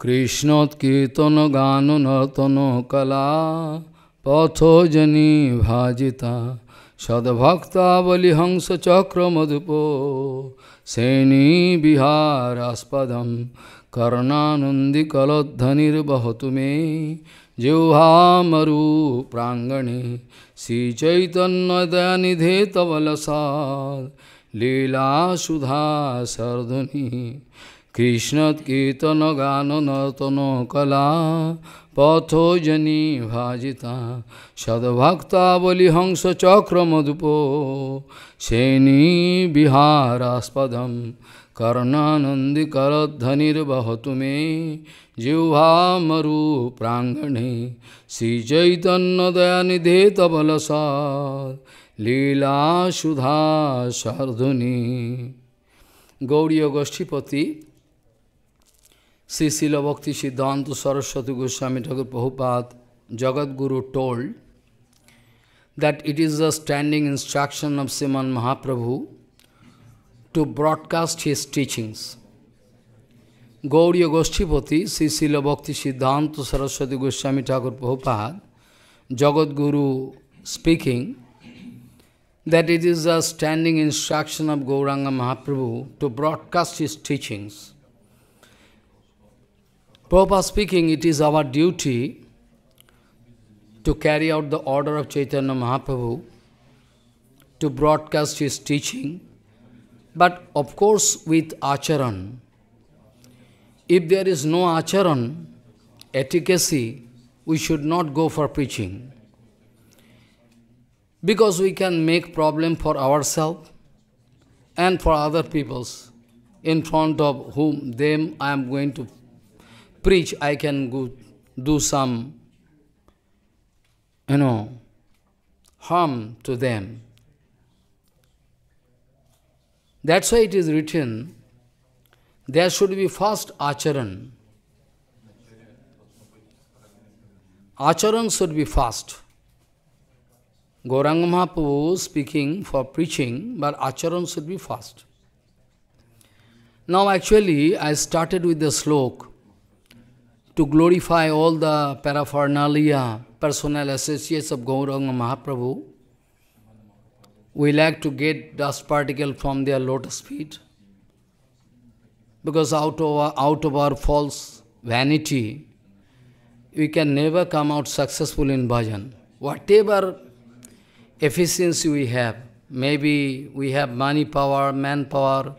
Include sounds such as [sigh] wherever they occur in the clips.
कला पथोजनी भाजिता सदभक्ता बलिहंस चक्र सद्भक्तावलिहंसचक्रमधुपो सेनीविहारास्पदं कर्णानन्दिकलद्धनिर्वहतु मे जिह्वामरुप्राङ्गणे श्रीचैतन्यदयनिधे तवलसाद् लीलासुधा सर्धुनि Krishna Kirtana Gana Natana Kala Patho Jani Bhajita Sadbhakta Vali Hangsa Chakra Madhupo Seni Bihara Aspadam Karna Nandi Karad Dhanir Bahatume Jivha Maru Prangane Sri Jaitanya Dayani Deta Balasad Leela Shudha Sardhuni Gaudiya Goshtipati Shri Srila Bhakti Siddhanta Saraswati Goswami Thakur Prabhupada Jagadguru told that it is the standing instruction of Shriman Mahaprabhu to broadcast his teachings Gaudiya Goshthipati Shri Srila Bhakti Siddhanta Saraswati Goswami Thakur Prabhupada Jagadguru speaking that it is the standing instruction of Gauranga Mahaprabhu to broadcast his teachings Prabhupada speaking, it is our duty to carry out the order of Chaitanya Mahaprabhu, to broadcast his teaching, but of course with acharan. If there is no acharan, efficacy, we should not go for preaching. Because we can make problem for ourselves and for other peoples in front of whom them I am going to preach, I can go do some, you know, harm to them. That's why it is written, there should be first acharan. Acharan should be first. Gauranga Mahaprabhu speaking for preaching, but acharan should be first. Now actually, I started with the slok to glorify all the paraphernalia, personal associates of Gauranga Mahaprabhu. We like to get dust particle from their lotus feet because out of, our, out of our false vanity, we can never come out successful in bhajan. Whatever efficiency we have, maybe we have money power, manpower,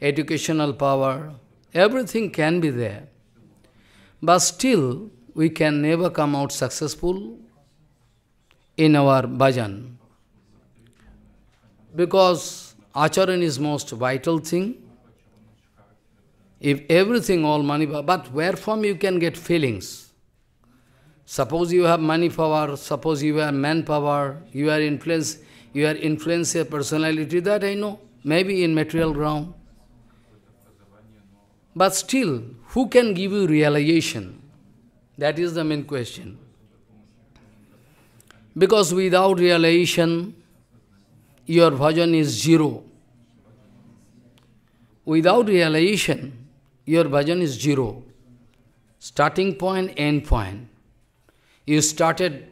educational power, everything can be there. But still, we can never come out successful in our bhajan. Because acharan is most vital thing. If everything, all money, but where from you can get feelings? Suppose you have money power, suppose you have manpower, you are influence, you are influence your personality, that I know, maybe in material ground. But still, who can give you realization? That is the main question. Because without realization, your bhajan is zero. Without realization, your bhajan is zero. Starting point, end point. You started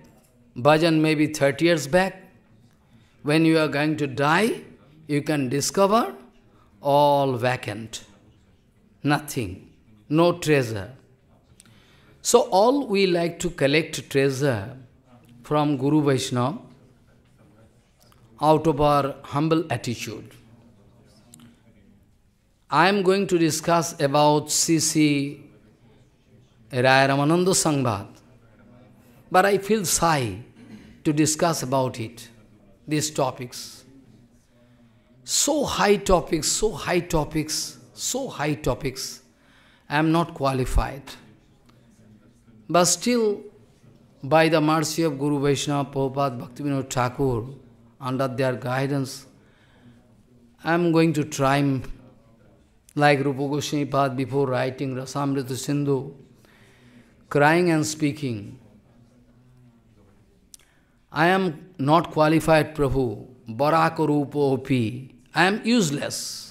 bhajan maybe 30 years back. When you are going to die, you can discover all vacant nothing, no treasure. So all we like to collect treasure from Guru Vaishnava out of our humble attitude. I am going to discuss about CC Raya Ramananda Sangbad, but I feel shy to discuss about it, these topics. So high topics, so high topics so high topics. I am not qualified. But still, by the mercy of Guru Vaishnava, Prabhupada, Bhaktivinoda Thakur, under their guidance, I am going to try, like Rupa Goswami Pad before writing Rasamrita Sindhu, crying and speaking. I am not qualified, Prabhu. Barakarupa I am useless.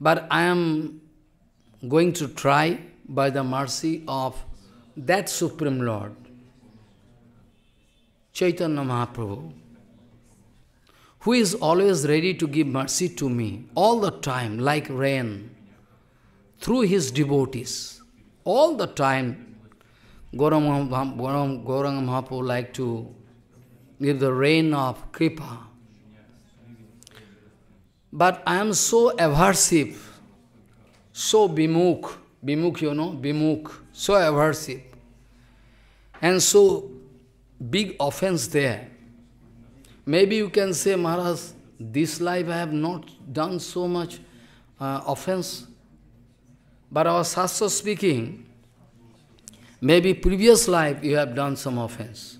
But I am going to try by the mercy of that Supreme Lord, Chaitanya Mahaprabhu, who is always ready to give mercy to me all the time, like rain, through his devotees. All the time, Gauranga Mahaprabhu like to give the rain of Kripa but I am so aversive, so bimuk, bimuk you know, bimuk, so aversive. And so big offense there. Maybe you can say, Maharaj, this life I have not done so much uh, offense. But our Shastra speaking, maybe previous life you have done some offense.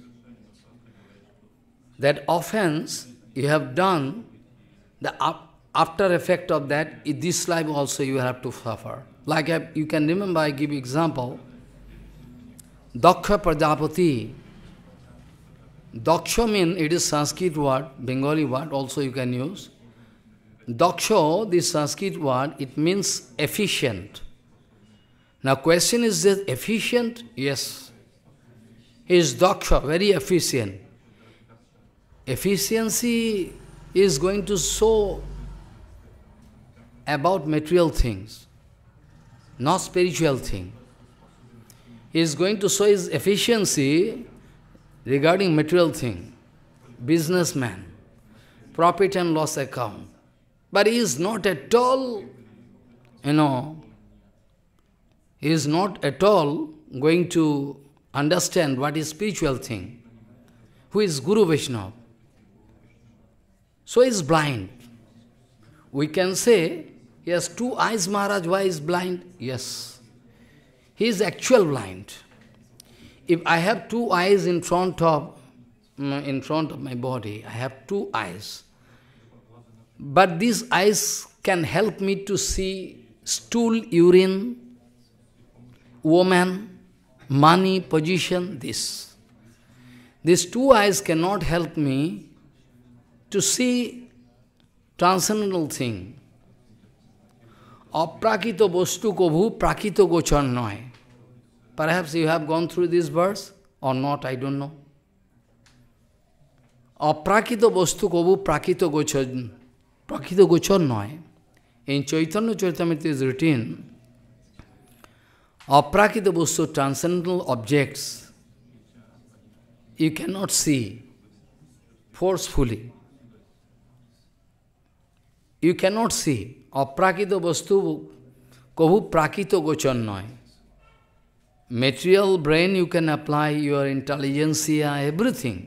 That offense you have done, the after effect of that, in this life also you have to suffer. Like I, uh, you can remember, I give example. Daksha Prajapati. Daksha means it is Sanskrit word, Bengali word also you can use. Daksha, this Sanskrit word, it means efficient. Now question is this efficient? Yes. He is Daksha, very efficient. Efficiency is going to show about material things, not spiritual thing. He is going to show his efficiency regarding material thing, businessman, profit and loss account. But he is not at all, you know, he is not at all going to understand what is spiritual thing. Who is Guru Vaishnava? So he is blind. We can say he has two eyes, Maharaj, why is blind? Yes. He is actual blind. If I have two eyes in front of mm, in front of my body, I have two eyes. But these eyes can help me to see stool, urine, woman, money, position, this. These two eyes cannot help me to see transcendental thing. অপ্রাকৃত বস্তু কভু প্রাকৃত গোচর নয় perhaps you have gone through this verse or not I don't know অপ্রাকৃত বস্তু কভু প্রাকৃত গোচর প্রাকৃত গোচর নয় ইন চৈতন্য চৈতন্যতে ইজ রিটিন অপ্রাকৃত বস্তু transcendental objects you cannot see forcefully you cannot see অপ্রাকৃত বস্তু কভু প্রাকৃত গোচর নয় material brain you can apply your intelligentsia, everything,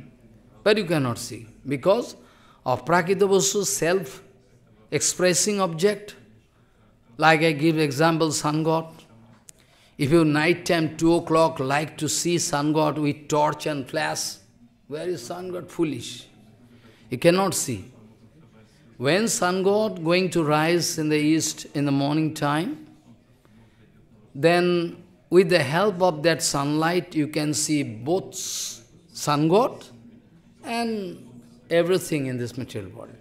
but you cannot see. Because aprakita vastu, self-expressing object, like I give example, sun god. If you night time, 2 o'clock, like to see sun god with torch and flash, where is sun god? Foolish. You cannot see. When sun god going to rise in the east in the morning time, then with the help of that sunlight you can see both sun god and everything in this material world.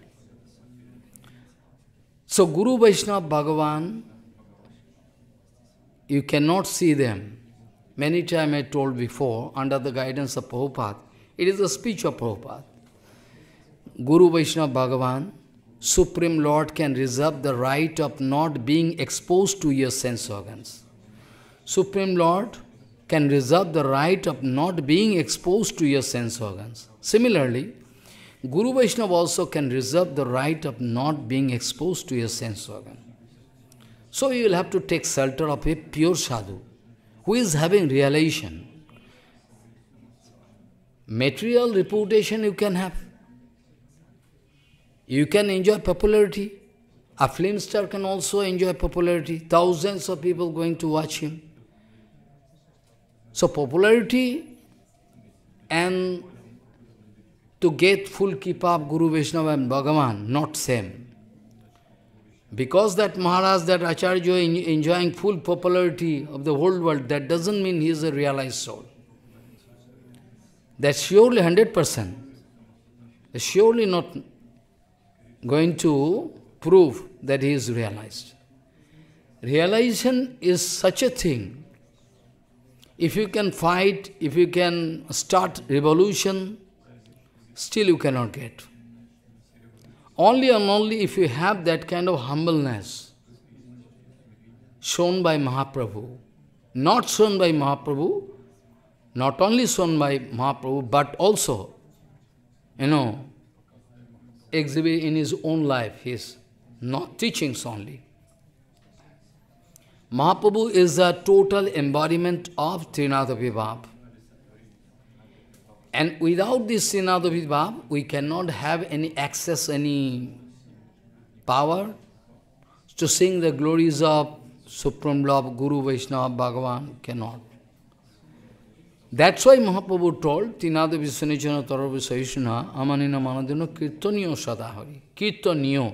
So Guru Vaishnava Bhagavan, you cannot see them. Many times I told before, under the guidance of Prabhupada, it is the speech of Prabhupada. Guru Vaishnava Bhagavan, Supreme Lord can reserve the right of not being exposed to your sense organs. Supreme Lord can reserve the right of not being exposed to your sense organs. Similarly, Guru Vaishnava also can reserve the right of not being exposed to your sense organ. So you will have to take shelter of a pure sadhu who is having realization. Material reputation you can have, you can enjoy popularity. A film star can also enjoy popularity. Thousands of people going to watch him. So popularity and to get full kipab Guru Vaishnava and Bhagavan, not same. Because that Maharaj, that Acharya enjoying full popularity of the whole world, that doesn't mean he is a realized soul. That's surely 100%. surely not going to prove that he is realized. Realization is such a thing. If you can fight, if you can start revolution, still you cannot get. Only and only if you have that kind of humbleness shown by Mahaprabhu, not shown by Mahaprabhu, not only shown by Mahaprabhu, but also, you know, exhibit in his own life, his not teachings only. Mahaprabhu is a total embodiment of Trinadavibhav. And without this Trinadavibhav, we cannot have any access, any power to sing the glories of Supreme Lord Guru, Vaishnava, Bhagavan, cannot. That's why Mahaprabhu told Tinada Viswanijana Tarava Saishuna Amanina Manadino Kirtaniyo Sadahari. Kirtaniyo.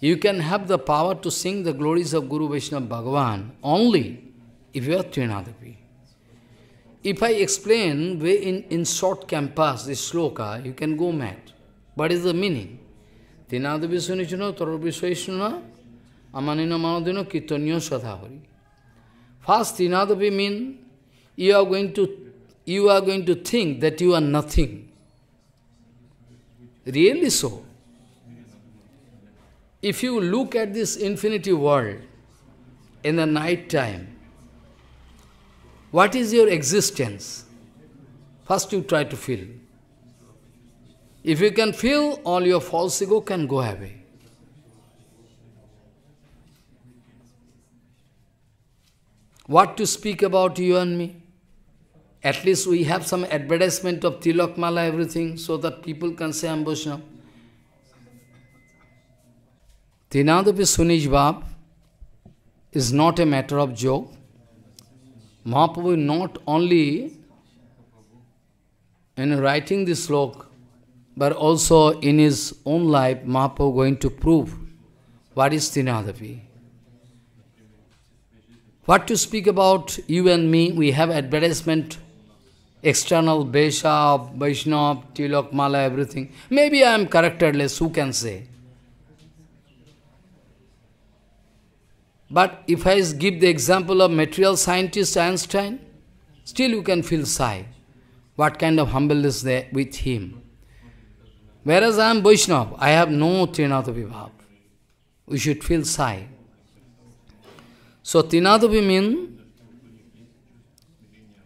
You can have the power to sing the glories of Guru Vaishnava Bhagavan only if you are Trinadapi. If I explain in, in short campus this sloka, you can go mad. What is the meaning? Tinada Viswanijana Tarava Saishuna Amanina Manadino Kirtaniyo Sadahari. First, Tinadapi means you are going to you are going to think that you are nothing. Really so. If you look at this infinity world in the night time, what is your existence? First you try to feel. If you can feel, all your false ego can go away. What to speak about you and me? At least we have some advertisement of Tilok Mala, everything, so that people can say I'm Vaishnava. Tinadapi Bab is not a matter of joke. Mahaprabhu not only in writing this slok, but also in his own life, Mahaprabhu going to prove what is Tinadapi. What to speak about you and me, we have advertisement external Vaishya, Vaishnava, Tilak, Mala, everything. Maybe I am characterless. who can say? But if I give the example of material scientist Einstein, still you can feel shy. What kind of humbleness there with him? Whereas I am Vaishnava, I have no Trinata Vibhav. We should feel shy. So Trinadavi means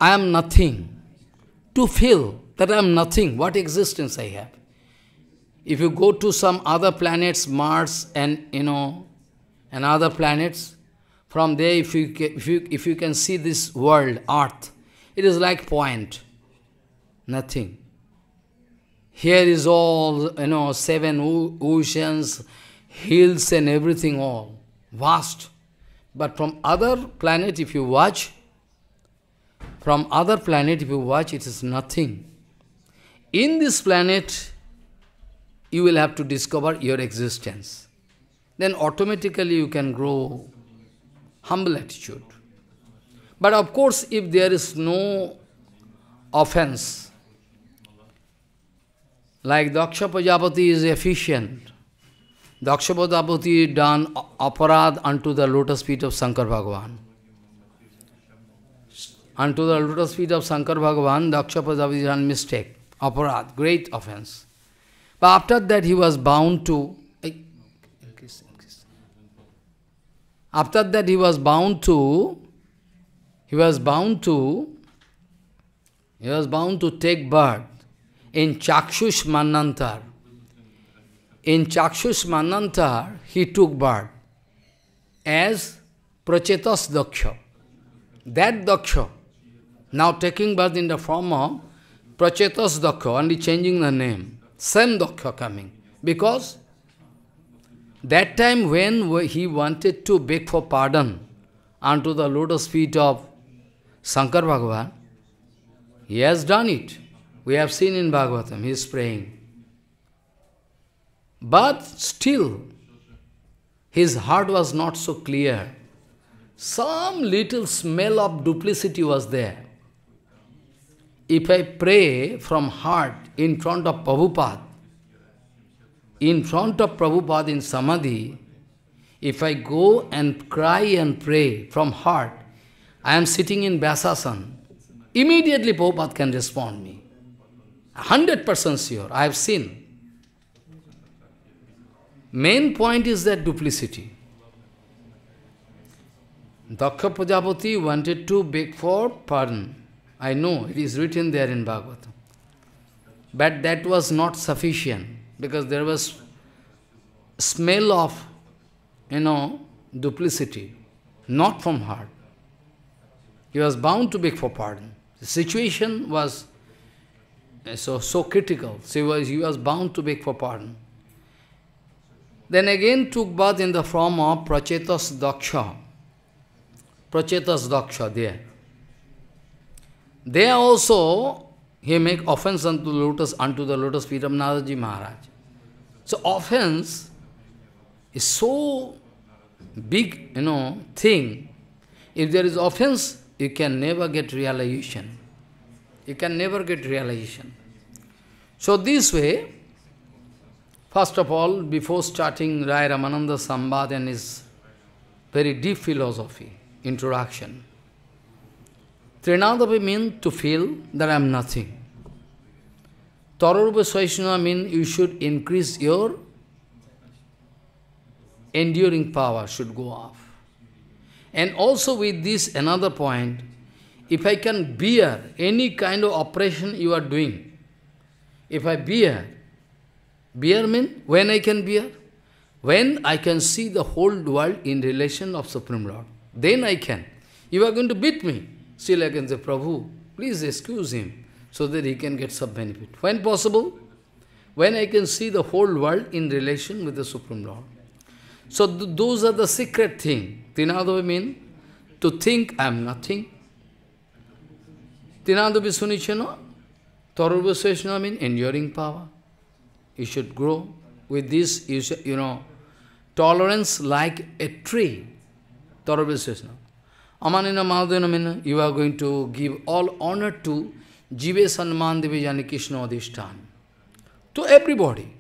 I am nothing to feel that I am nothing, what existence I have. If you go to some other planets, Mars and, you know, and other planets, from there if you, can, if you, if you can see this world, Earth, it is like point, nothing. Here is all, you know, seven oceans, hills and everything all, vast. But from other planet, if you watch, from other planet, if you watch, it is nothing. In this planet, you will have to discover your existence. Then automatically you can grow humble attitude. But of course, if there is no offense, like Daksha Prajapati is efficient, Daksha Prajapati done aparad unto the lotus feet of Sankar Bhagavan unto the lotus feet of Shankar Bhagavan, Daksha Prajapati is mistake, aparad, great offense. But after that he was bound to, eh, after that he was bound to, he was bound to, he was bound to take birth in Chakshush Manantar. In Chakshush Manantar, he took birth as Prachetas Daksha. That Daksha now taking birth in the form of Prachetas Daksha, only changing the name. Same Daksha coming. Because that time when he wanted to beg for pardon unto the lotus feet of Shankar Bhagavan, he has done it. We have seen in Bhagavatam, he is praying. But still, his heart was not so clear. Some little smell of duplicity was there if I pray from heart in front of Prabhupada, in front of Prabhupada in Samadhi, if I go and cry and pray from heart, I am sitting in Vyasasan, immediately Prabhupada can respond me. 100% sure, I have seen. Main point is that duplicity. Daksha Prajapati wanted to beg for pardon. I know it is written there in Bhagavatam. But that was not sufficient because there was smell of, you know, duplicity, not from heart. He was bound to beg for pardon. The situation was uh, so, so critical, so he was, he was bound to beg for pardon. Then again took birth in the form of Prachetas Daksha. Prachetas Daksha there. They also, he make offense unto the lotus, unto the lotus feet of Nadaji Maharaj. So offense is so big, you know, thing. If there is offense, you can never get realization. You can never get realization. So this way, first of all, before starting Rai Ramananda Sambad and his very deep philosophy, introduction, Trinadavi means to feel that I am nothing. Tarurupa Svaishnava means you should increase your enduring power should go off. And also with this another point, if I can bear any kind of operation you are doing, if I bear, bear means when I can bear? When I can see the whole world in relation of Supreme Lord, then I can. You are going to beat me. Still I can say, Prabhu, please excuse him so that he can get some benefit. When possible? When I can see the whole world in relation with the Supreme Lord. So th those are the secret thing. Tinadava means to think I am nothing. Tinadavi Sunichana, Taruva Seshna mean enduring power. You should grow. With this, you, should, you know, tolerance like a tree. Taruva Amanina Madhyanamina, you are going to give all honor to Jive Sanman Devi Jani Krishna Adhishtan. To everybody.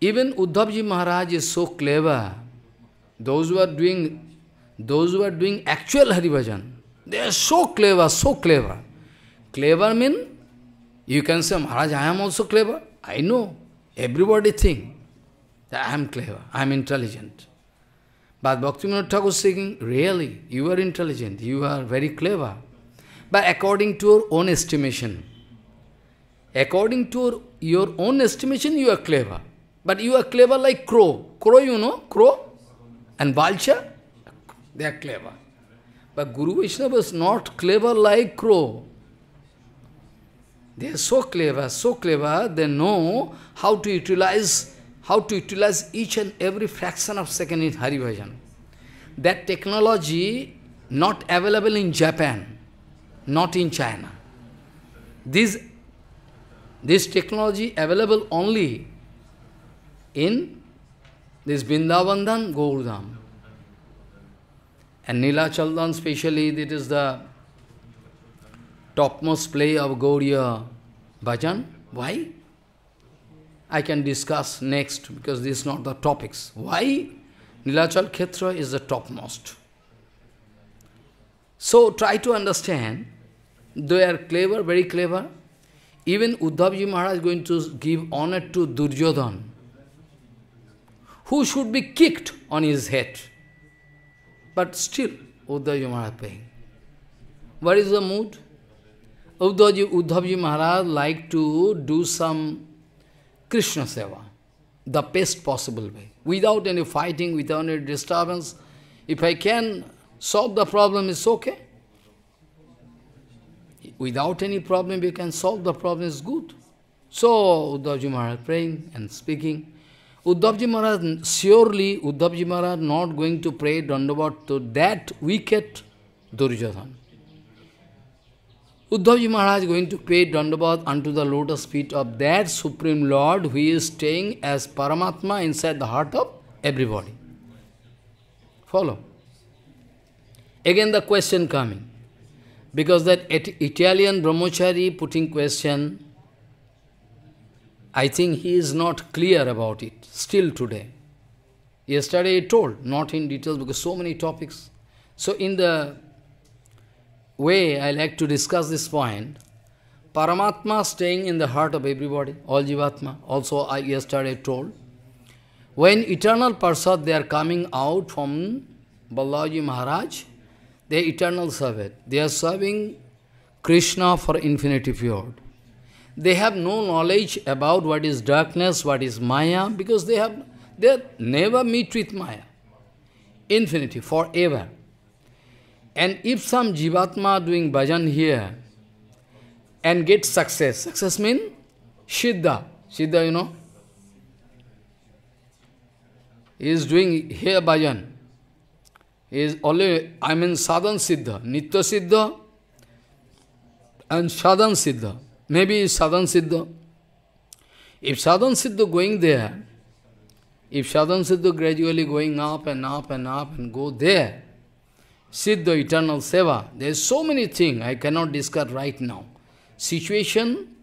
Even Uddhavji Maharaj is so clever. Those who are doing those who are doing actual Haribhajan, they are so clever, so clever. Clever means you can say, Maharaj, I am also clever. I know. Everybody think that I am clever, I am intelligent. But Bhakti Thakur is saying, really, you are intelligent, you are very clever. But according to your own estimation, according to your own estimation, you are clever. But you are clever like crow. Crow, you know, crow and vulture, they are clever. But Guru Vaishnava is not clever like crow. They are so clever, so clever, they know how to utilize how to utilize each and every fraction of second in Hari Bhajan. That technology not available in Japan, not in China. This, this technology available only in this Vrindavandam, Gaurdham. And Nila Chaldan especially, it is the topmost play of Gauriya Bhajan. Why? I can discuss next because this is not the topics. Why? Nilachal Khetra is the topmost. So try to understand, they are clever, very clever. Even Uddhavji Maharaj is going to give honor to Duryodhan, who should be kicked on his head. But still, Uddhavji Maharaj paying. What is the mood? Uddhavji, Uddhavji Maharaj like to do some Krishna Seva, the best possible way, without any fighting, without any disturbance. If I can solve the problem, it's okay. Without any problem, you can solve the problem, it's good. So, Uddhavji Maharaj praying and speaking. Uddhavji Maharaj, surely Uddhavji Maharaj not going to pray Dandavat to that wicked Duryodhana. Uddhavji Maharaj is going to pay Dandavat unto the lotus feet of that Supreme Lord who is staying as Paramatma inside the heart of everybody. Follow. Again the question coming. Because that Italian brahmachari putting question, I think he is not clear about it, still today. Yesterday he told, not in details because so many topics. So in the way I like to discuss this point, Paramatma staying in the heart of everybody, all Jivatma, also I yesterday told. When eternal Parsad, they are coming out from Balaji Maharaj, they eternal servant. They are serving Krishna for infinity period. They have no knowledge about what is darkness, what is Maya, because they have they never meet with Maya. Infinity, forever. And if some Jivatma doing bhajan here and get success, success means Siddha. Siddha, you know. He is doing here bhajan. He is only, I mean sadhan siddha, nitya siddha and sadhan siddha. Maybe sadhan siddha. If sadhan siddha going there, if sadhan siddha gradually going up and up and up and go there, Siddha eternal seva. There is so many things I cannot discuss right now. Situation,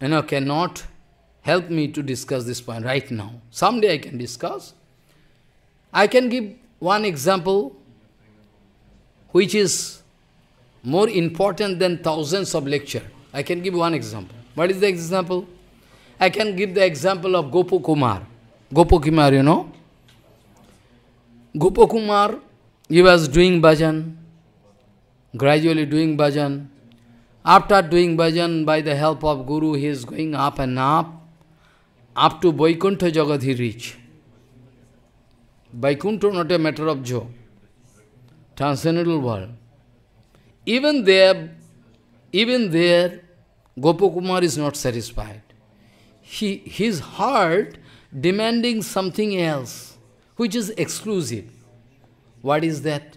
you know, cannot help me to discuss this point right now. Someday I can discuss. I can give one example which is more important than thousands of lecture. I can give one example. What is the example? I can give the example of Gopu Kumar. Gopu Kumar, you know. Gopu Kumar he was doing bhajan, gradually doing bhajan. After doing bhajan, by the help of Guru, he is going up and up, up to Vaikuntha Jagat he reached. Vaikuntha not a matter of joke, transcendental world. Even there, even there, Gopakumar is not satisfied. He, his heart demanding something else, which is exclusive. What is that?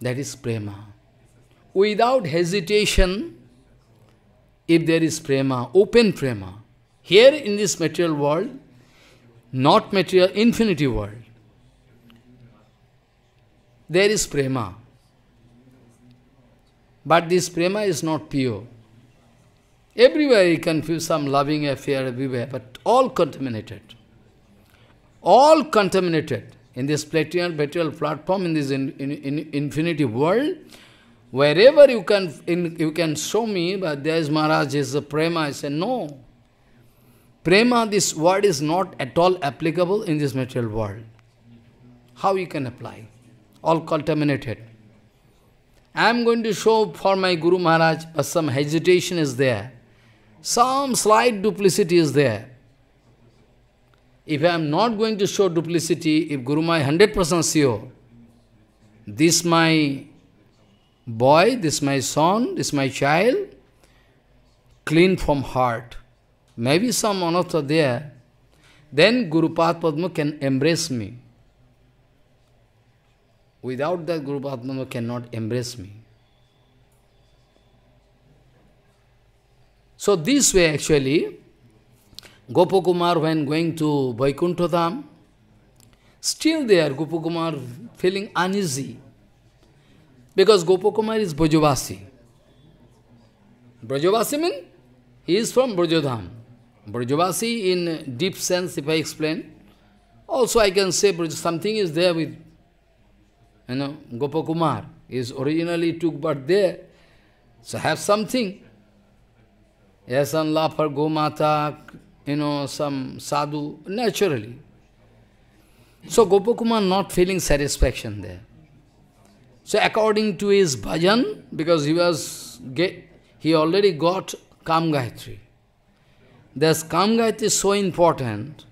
That is prema. Without hesitation, if there is prema, open prema. Here in this material world, not material, infinity world, there is prema. But this prema is not pure. Everywhere you can feel some loving affair everywhere, but all contaminated. All contaminated in this platinum material platform, in this in, in, in infinity world, wherever you can in, you can show me, but there is Maharaj, is a prema. I say, no. Prema, this word is not at all applicable in this material world. How you can apply? All contaminated. I am going to show for my Guru Maharaj, but some hesitation is there. Some slight duplicity is there. If I am not going to show duplicity, if Guru Maya 100% sure, this my boy, this my son, this my child, clean from heart. Maybe some anatha there, then Guru Padma can embrace me. Without that, Guru Padma cannot embrace me. So this way actually, Gopakumar when going to Vaikuntadham, still there Gopakumar feeling uneasy because Gopakumar is Brajavasi. Brajavasi means he is from Brajadham. Brajavasi in deep sense if I explain, also I can say something is there with, you know, Gopakumar is originally took birth there, so have something. Yes, and love for Gomata, you know, some sadhu, naturally. So Gopakumar not feeling satisfaction there. So according to his bhajan, because he was get, he already got Kam This Kam is so important,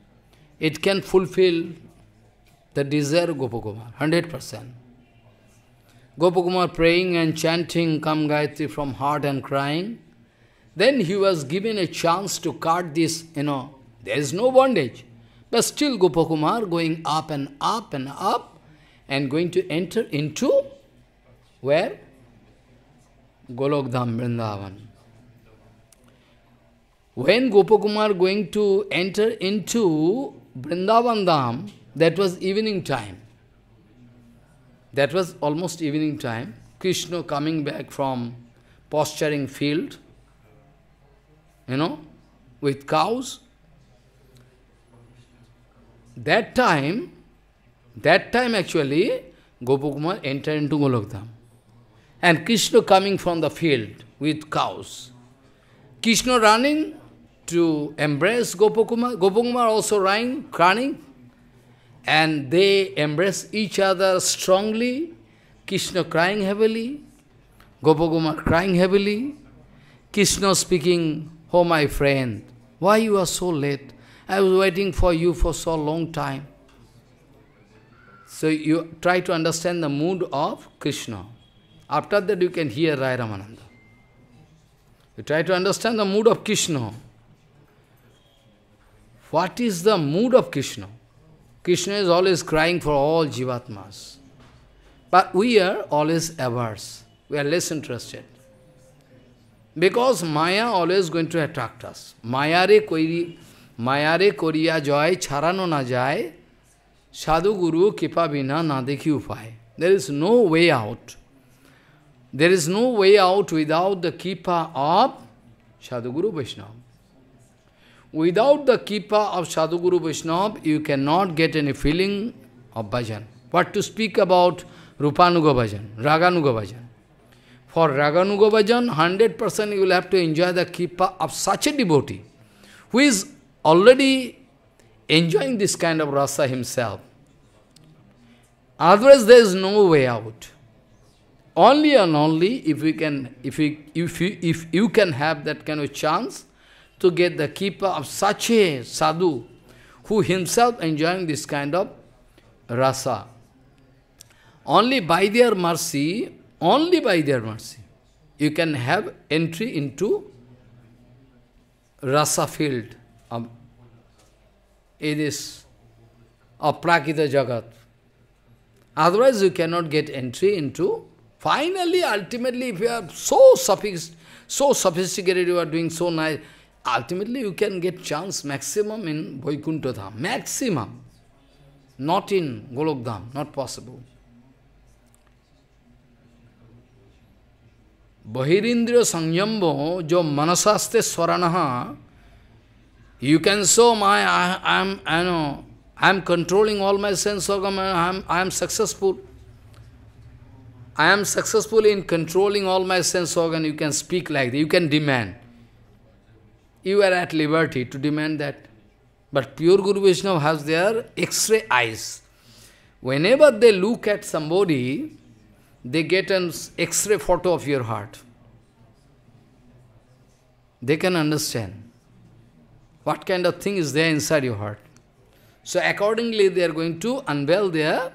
it can fulfill the desire of Gopakumar, 100%. Gopakumar praying and chanting Kam from heart and crying, then he was given a chance to cut this, you know, there is no bondage. But still Gopakumar going up and up and up and going to enter into where? Golokdham Vrindavan. When Gopakumar going to enter into Vrindavan Dham, that was evening time. That was almost evening time. Krishna coming back from posturing field, you know, with cows. That time, that time actually, Gopukumar entered into Golokdham. And Krishna coming from the field with cows. Krishna running to embrace Gopukumar. Gopukumar also running, running. And they embrace each other strongly. Krishna crying heavily. Gopakumar crying heavily. Krishna speaking Oh my friend, why you are so late? I was waiting for you for so long time. So you try to understand the mood of Krishna. After that you can hear Rai Ramananda. You try to understand the mood of Krishna. What is the mood of Krishna? Krishna is always crying for all jivatmas. But we are always averse. We are less interested. Because Maya always going to attract us. Mayare koiri, Mayare koriya joy charano na jai, sadhu guru kipa bina na dekhi upai. There is no way out. There is no way out without the kipa of guru Vishnu. Without the kipa of guru Vishnu, you cannot get any feeling of bhajan. What to speak about Rupanuga bhajan, Raganuga bhajan. For Raganuga Bhajan, 100% you will have to enjoy the Kripa of such a devotee who is already enjoying this kind of rasa himself. Otherwise, there is no way out. Only and only if we can, if we, if you, if you can have that kind of chance to get the keeper of such a sadhu who himself enjoying this kind of rasa. Only by their mercy only by their mercy you can have entry into rasa field of um, it is a Prakita Jagat. Otherwise you cannot get entry into finally, ultimately, if you are so suffix so sophisticated, you are doing so nice, ultimately you can get chance maximum in Vaikuntha Maximum. Not in Golok not possible. Bahirindriya sanyambo jo manasaste swaranaha, you can show my, I, I am, I know, I am controlling all my sense organ, I am, I am successful. I am successful in controlling all my sense organ, you can speak like that, you can demand. You are at liberty to demand that. But pure Guru Vishnu has their X-ray eyes. Whenever they look at somebody, they get an X-ray photo of your heart. They can understand what kind of thing is there inside your heart. So accordingly, they are going to unveil their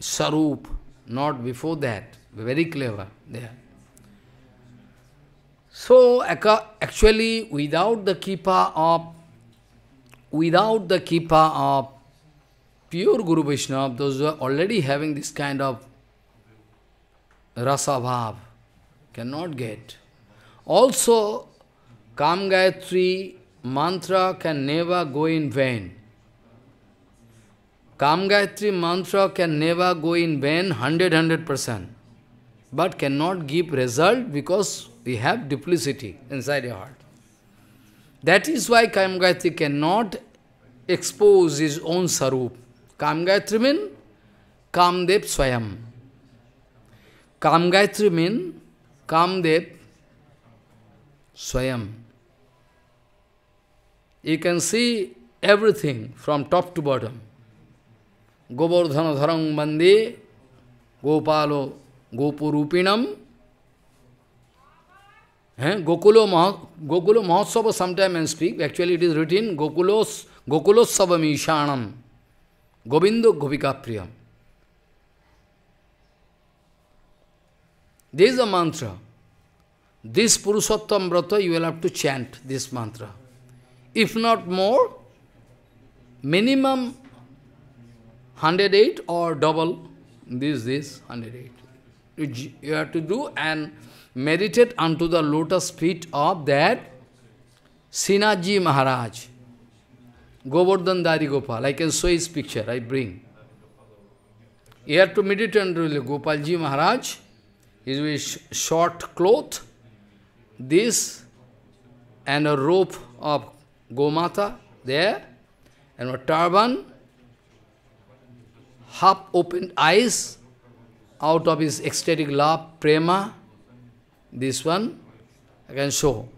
sarup, not before that. Very clever there. So actually, without the kippa of without the kippa of pure Guru of those who are already having this kind of rasabhav, cannot get. Also, Kam mantra can never go in vain. Kam mantra can never go in vain 100 100%, but cannot give result because we have duplicity inside your heart. That is why Kam cannot expose his own sarup. Kam means Kamdev Swayam. Kamgayatri means Kamdev Swayam. You can see everything from top to bottom. Govardhana Dharang Bande, Gopalo Gopurupinam, eh, Gokulo, Mah Gokulo Mahatsava sometime and speak. Actually it is written Gokulos Gokulos Savamishanam Gobindo Gopikapriyam. This is the mantra. This Purushottam Vrata, you will have to chant this mantra. If not more, minimum 108 or double, this, this, 108. You, you have to do and meditate unto the lotus feet of that Sinaji Maharaj. Govardhan Dari Gopal, like can show his picture, I bring. You have to meditate unto Gopalji Maharaj, is with sh short cloth, this, and a rope of Gomata there, and a turban, half opened eyes out of his ecstatic love, prema. This one I can show.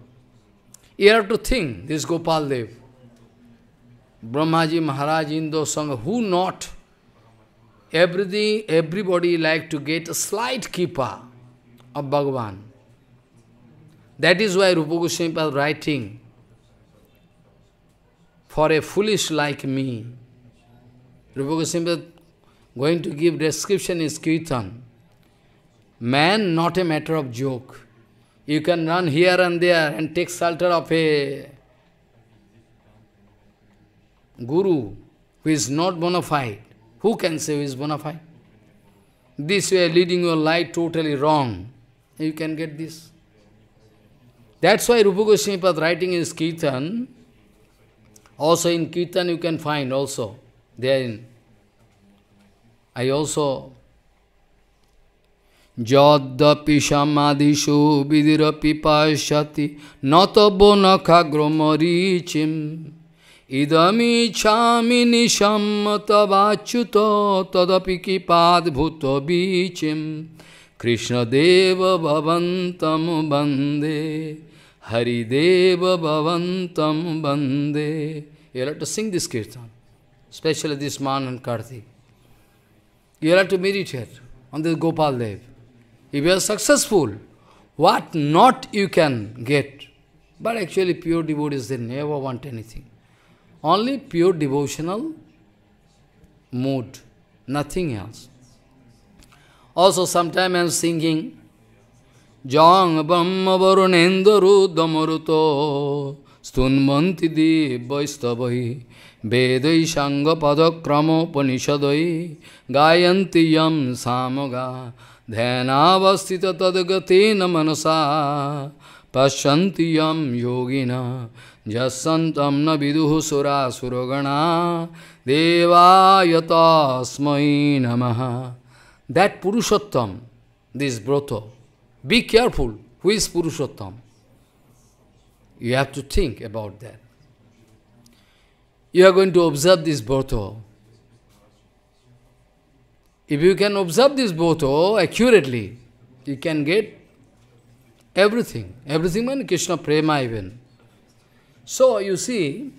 You have to think, this Gopal Dev. Brahmaji, Maharaj, Indo, Sangha, who not? Everything, everybody like to get a slight kippa of Bhagavan. That is why Rupa Goswami writing, for a foolish like me. Rupa Goswami going to give description in Kirtan. Man, not a matter of joke. You can run here and there and take shelter of a guru who is not bona fide. Who can say who is bona fide? This way leading your life totally wrong you can get this. That's why Rupa Pad writing in Kirtan. Also in Kirtan you can find also. There I also. Jodha Pishamadhishu Vidira Pipashati Natabho Nakagromari Chim Idami Chami Nisham Tavachuto Tadapiki Pad Bhutto Bichim Krishna Deva Bhavantam Bande, Deva Bhavantam Bande. You have to sing this kirtan, especially this man and Karti. You have to meditate on this Gopal Dev. If you are successful, what not you can get. But actually pure devotees, they never want anything. Only pure devotional mood, nothing else. Also sometimes I am singing, Jang Brahma Varunendaru Damaruto Stunmanti Devaistabai Vedai Sangha Padakramo Panishadai Gayanti Yam Samaga Dhyanavastita Manasa Pashanti Yam Yogina Jasantam na viduhu sura suragana Devayata smai namaha that Purushottam, this broto, be careful, who is Purushottam? You have to think about that. You are going to observe this broto. If you can observe this broto accurately, you can get everything. Everything means Krishna Prema even. So you see,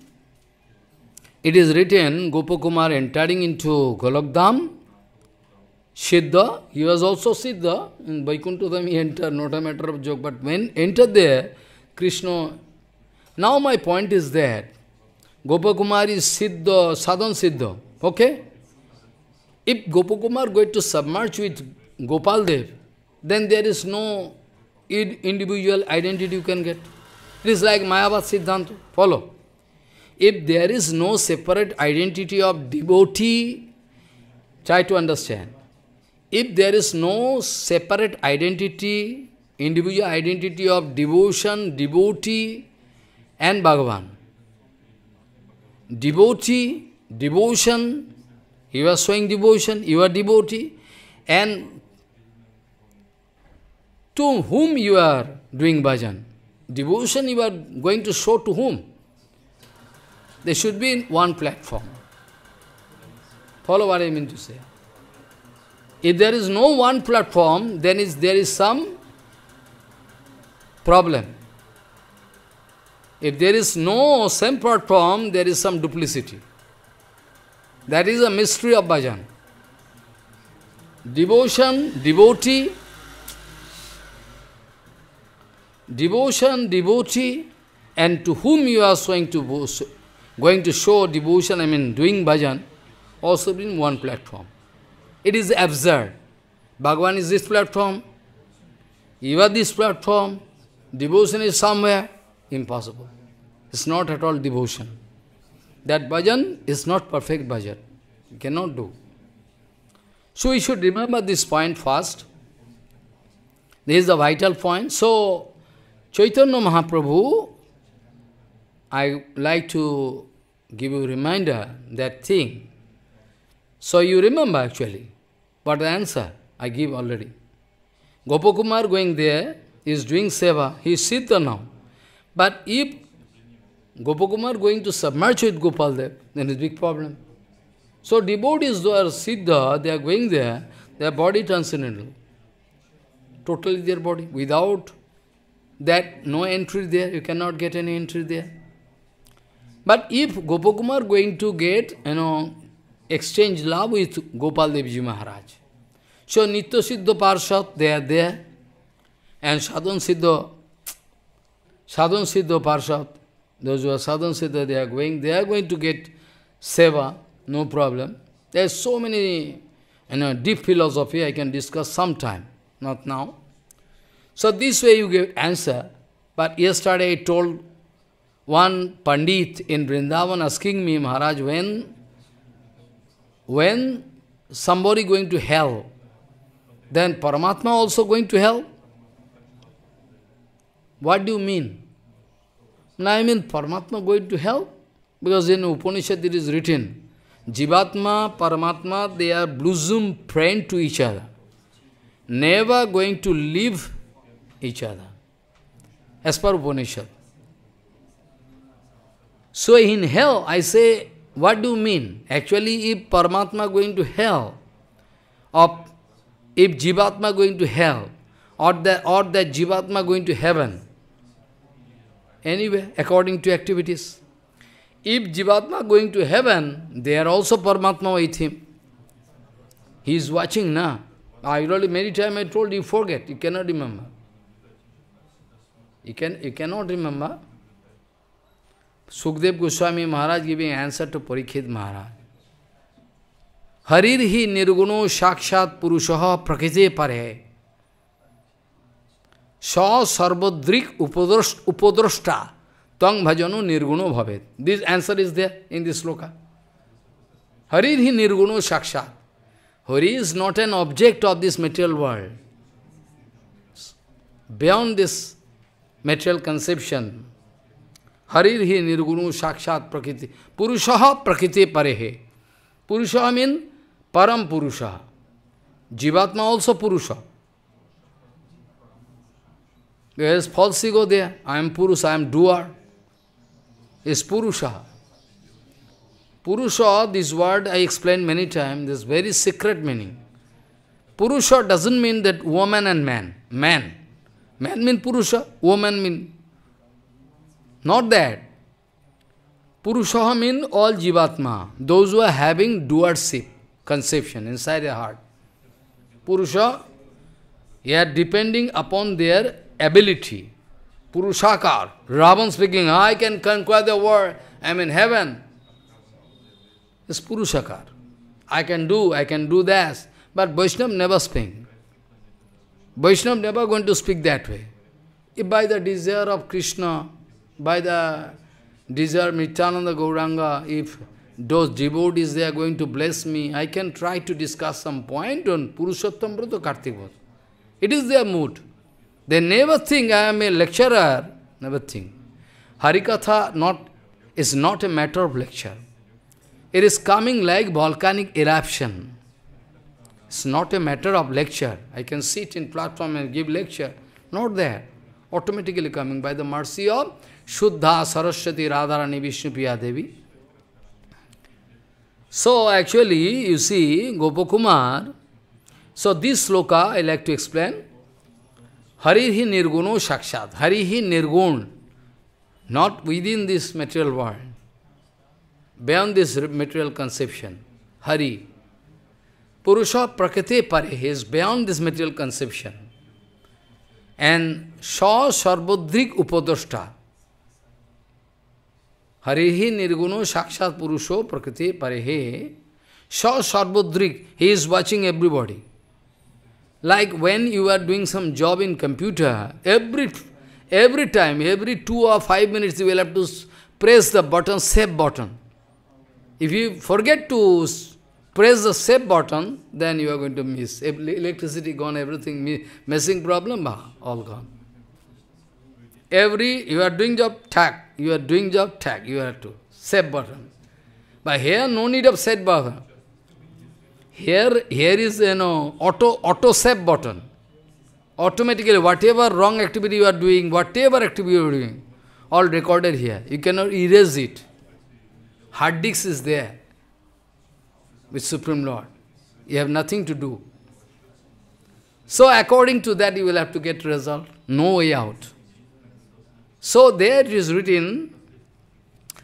it is written, Gopakumar entering into Golokdam, Siddha, he was also Siddha. In Vaikuntadam he entered, not a matter of joke. But when entered there, Krishna... Now my point is that Gopakumar is Siddha, Sadhan Siddha. Okay? If Gopakumar going to submerge with Gopal then there is no individual identity you can get. It is like Mayavad Siddhanta. Follow. If there is no separate identity of devotee, try to understand if there is no separate identity, individual identity of devotion, devotee, and Bhagavan. Devotee, devotion, you are showing devotion, you are devotee, and to whom you are doing bhajan. Devotion you are going to show to whom? They should be in one platform. Follow what I mean to say. If there is no one platform, then is, there is some problem. If there is no same platform, there is some duplicity. That is a mystery of bhajan. Devotion, devotee, devotion, devotee, and to whom you are going to, going to show devotion, I mean doing bhajan, also in one platform. It is absurd. Bhagavan is this platform, you are this platform, devotion is somewhere. Impossible. It's not at all devotion. That bhajan is not perfect bhajan. You cannot do. So you should remember this point first. This is the vital point. So, Chaitanya Mahaprabhu, I like to give you reminder, that thing. So you remember actually. But the answer I give already. Gopakumar going there is doing seva, he is Siddha now. But if Gopakumar going to submerge with Gopaldev, then it's big problem. So devotees who are Siddha, they are going there, their body transcendental. Totally their body. Without that, no entry there, you cannot get any entry there. But if Gopakumar going to get, you know, exchange love with Gopaldevji Maharaj, so Nitya Siddha Parshat, they are there. And Sadhan Siddha, Sadhan Siddha Parshat, those who are Sadhan Siddha, they are going, they are going to get Seva, no problem. There are so many you know, deep philosophy I can discuss sometime, not now. So this way you give answer. But yesterday I told one Pandit in Vrindavan asking me, Maharaj, when, when somebody going to hell, then Paramatma also going to hell? What do you mean? Now I mean Paramatma going to hell? Because in Upanishad it is written, Jivatma, Paramatma, they are bosom friend to each other. Never going to leave each other. As per Upanishad. So in hell, I say, what do you mean? Actually, if Paramatma going to hell, of if Jivatma going to hell, or that, or that Jivatma going to heaven, anyway, according to activities. If Jivatma going to heaven, they are also Paramatma with him. He is watching now. I already many times I told you forget, you cannot remember. You can you cannot remember. Sukdev Goswami Maharaj giving answer to Parikhid Maharaj. हरिर ही निर्गुणो साक्षात पुरुष प्रकृति पर है स सर्वद्रिक उपद्रष्ट उपद्रष्टा तंग भजनो निर्गुणो भवेद this answer is there in this shloka हरिर ही निर्गुणो साक्षात Hari is not an object of this material world. Beyond this material conception, Harir hi nirgunu sakshat prakriti. Purushaha prakriti parehe. Purushaha means Param Purusha. Jivatma also Purusha. There is false ego there. I am Purusha, I am doer. Is Purusha. Purusha, this word I explained many times, this very secret meaning. Purusha doesn't mean that woman and man. Man. Man mean Purusha, woman mean. Not that. Purusha mean all Jivatma, those who are having doership conception, inside the heart. Purusha, they are depending upon their ability. Purushakar, Ravan speaking, I can conquer the world, I am in heaven. It's Purushakar. I can do, I can do that. But Vaishnav never speak. Vaishnav never going to speak that way. If by the desire of Krishna, by the desire Mityananda Gauranga, if those devotees, they are going to bless me. I can try to discuss some point on Purushottam Vrata the Bhoj. It is their mood. They never think I am a lecturer, never think. Harikatha not, is not a matter of lecture. It is coming like volcanic eruption. It's not a matter of lecture. I can sit in platform and give lecture. Not there. Automatically coming by the mercy of Shuddha Saraswati Radharani Vishnu Piya Devi. So actually, you see, Gopakumar, so this sloka I like to explain. Harihi Nirguno Shakshat. Harihi Nirgun. Not within this material world. Beyond this material conception. Hari. Purusha Prakate Parihi is beyond this material conception. And Sha Sarvodrik Upadashta. Harehi Nirguno Sakshat Purusho Prakriti Parehe Saw Sarvodrik, he is watching everybody. Like when you are doing some job in computer, every every time, every two or five minutes you will have to press the button, save button. If you forget to press the save button, then you are going to miss. Electricity gone, everything, missing problem, all gone. Every, you are doing job, tack. You are doing job, tag, you have to. Save button. But here, no need of save button. Here, here is, you know, auto, auto save button. Automatically, whatever wrong activity you are doing, whatever activity you are doing, all recorded here. You cannot erase it. Hard disk is there with Supreme Lord. You have nothing to do. So according to that, you will have to get result. No way out. So there it is written,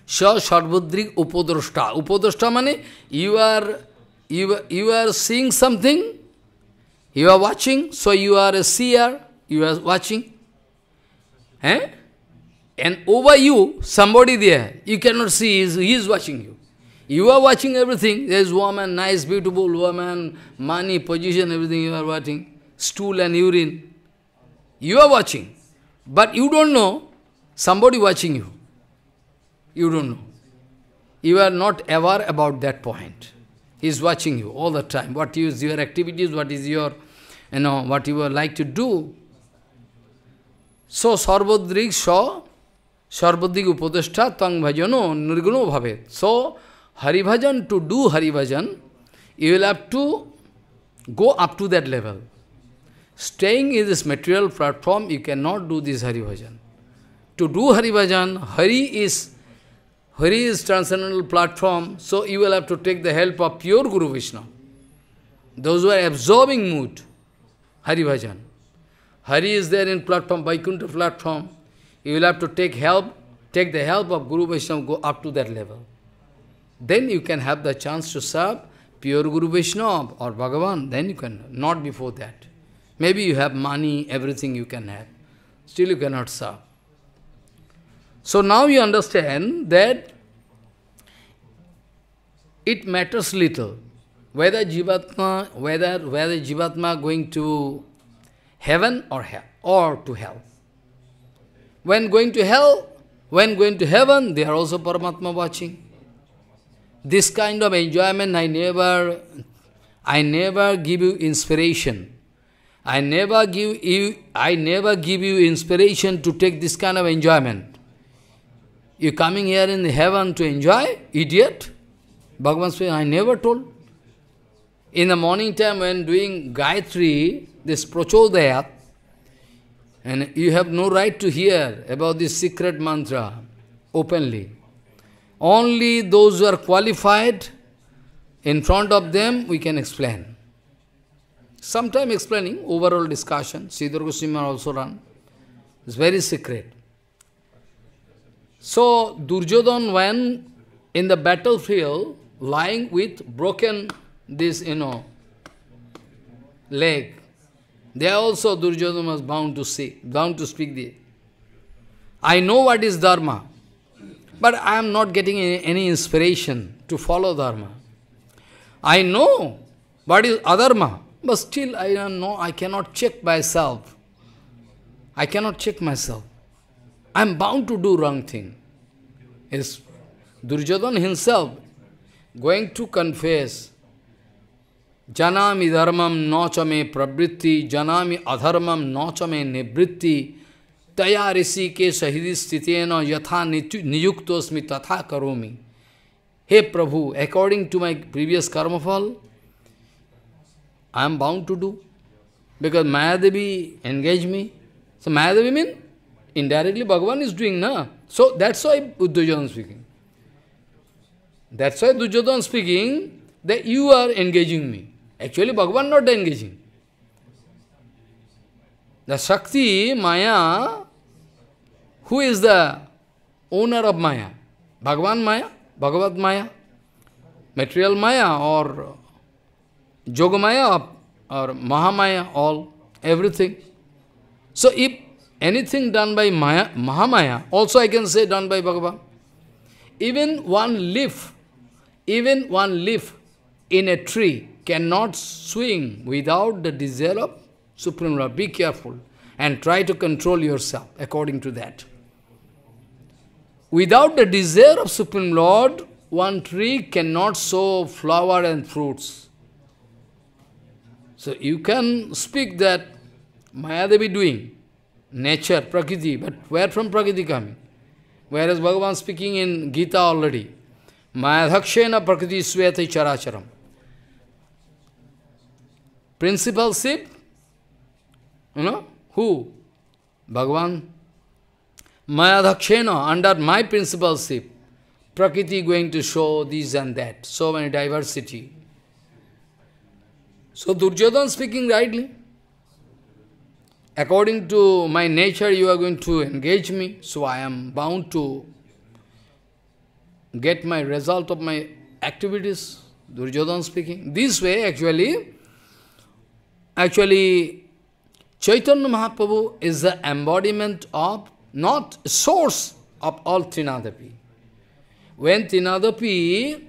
Sha Sarvadrik Upadrashta. Upadrashta means you are, you, you are seeing something, you are watching, so you are a seer, you are watching. Eh? And over you, somebody there, you cannot see, he is, he is watching you. You are watching everything. There is woman, nice, beautiful woman, money, position, everything you are watching. Stool and urine. You are watching. But you don't know Somebody watching you. You don't know. You are not aware about that point. He is watching you all the time. What is your activities, what is your, you know, what you like to do. So, Sarvadrik saw Sarvadrik Upadeshta Tang Bhajano Nirguno Bhavet. So, Haribhajan, to do Haribhajan, you will have to go up to that level. Staying in this material platform, you cannot do this Haribhajan to do Hari Bhajan, Hari is, Hari is transcendental platform, so you will have to take the help of pure Guru Vishnu. Those who are absorbing mood, Hari Bhajan. Hari is there in platform, Vaikuntha platform. You will have to take help, take the help of Guru Vishnu, go up to that level. Then you can have the chance to serve pure Guru Vishnu or Bhagavan. Then you can, not before that. Maybe you have money, everything you can have. Still you cannot serve. So now you understand that it matters little whether Jivatma, whether, whether Jivatma going to heaven or hell, or to hell. When going to hell, when going to heaven, they are also Paramatma watching. This kind of enjoyment I never, I never give you inspiration. I never give you, I never give you inspiration to take this kind of enjoyment. You coming here in the heaven to enjoy, idiot? Bhagavan says, I never told. In the morning time when doing Gayatri, this Prachodaya, and you have no right to hear about this secret mantra openly. Only those who are qualified, in front of them we can explain. Sometime explaining, overall discussion, Siddhar Goswami also run. It's very secret. So Durjodhan, when in the battlefield, lying with broken this, you know, leg, there also Durjodhan was bound to see, bound to speak the. I know what is Dharma, but I am not getting any inspiration to follow Dharma. I know what is Adharma, but still I don't know, I cannot check myself. I cannot check myself. I am bound to do wrong thing. Is Duryodhana himself going to confess Janami dharmam nochame pravritti, janami adharmam nochame nivritti, taya risi ke sahidi sthitena yatha niyuktosmi tatha karomi. Hey Prabhu, according to my previous fall, I am bound to do. Because Mayadevi engaged me. So Mayadevi means Indirectly Bhagavan is doing, na? So that's why Duryodhana speaking. That's why Duryodhana speaking that you are engaging me. Actually Bhagavan not engaging. The Shakti, Maya, who is the owner of Maya? Bhagavan Maya? Bhagavad Maya? Material Maya or Maya, or Mahamaya, all, everything. So if Anything done by Maya, Mahamaya, also I can say done by Bhagavan. Even one leaf, even one leaf in a tree cannot swing without the desire of Supreme Lord. Be careful and try to control yourself according to that. Without the desire of Supreme Lord, one tree cannot sow flower and fruits. So you can speak that Mayadevi doing nature, prakriti, but where from prakriti coming? Whereas Bhagavan speaking in Gita already, Mayadhakshena prakriti sveta characharam. Principalship, you know, who? Bhagavan. Mayadhakshena, under my principalship, prakriti going to show this and that, so many diversity. So Duryodhana speaking rightly according to my nature you are going to engage me, so I am bound to get my result of my activities, Duryodhan speaking. This way actually, actually Chaitanya Mahaprabhu is the embodiment of, not source of all Trinadapi. When Trinadapi,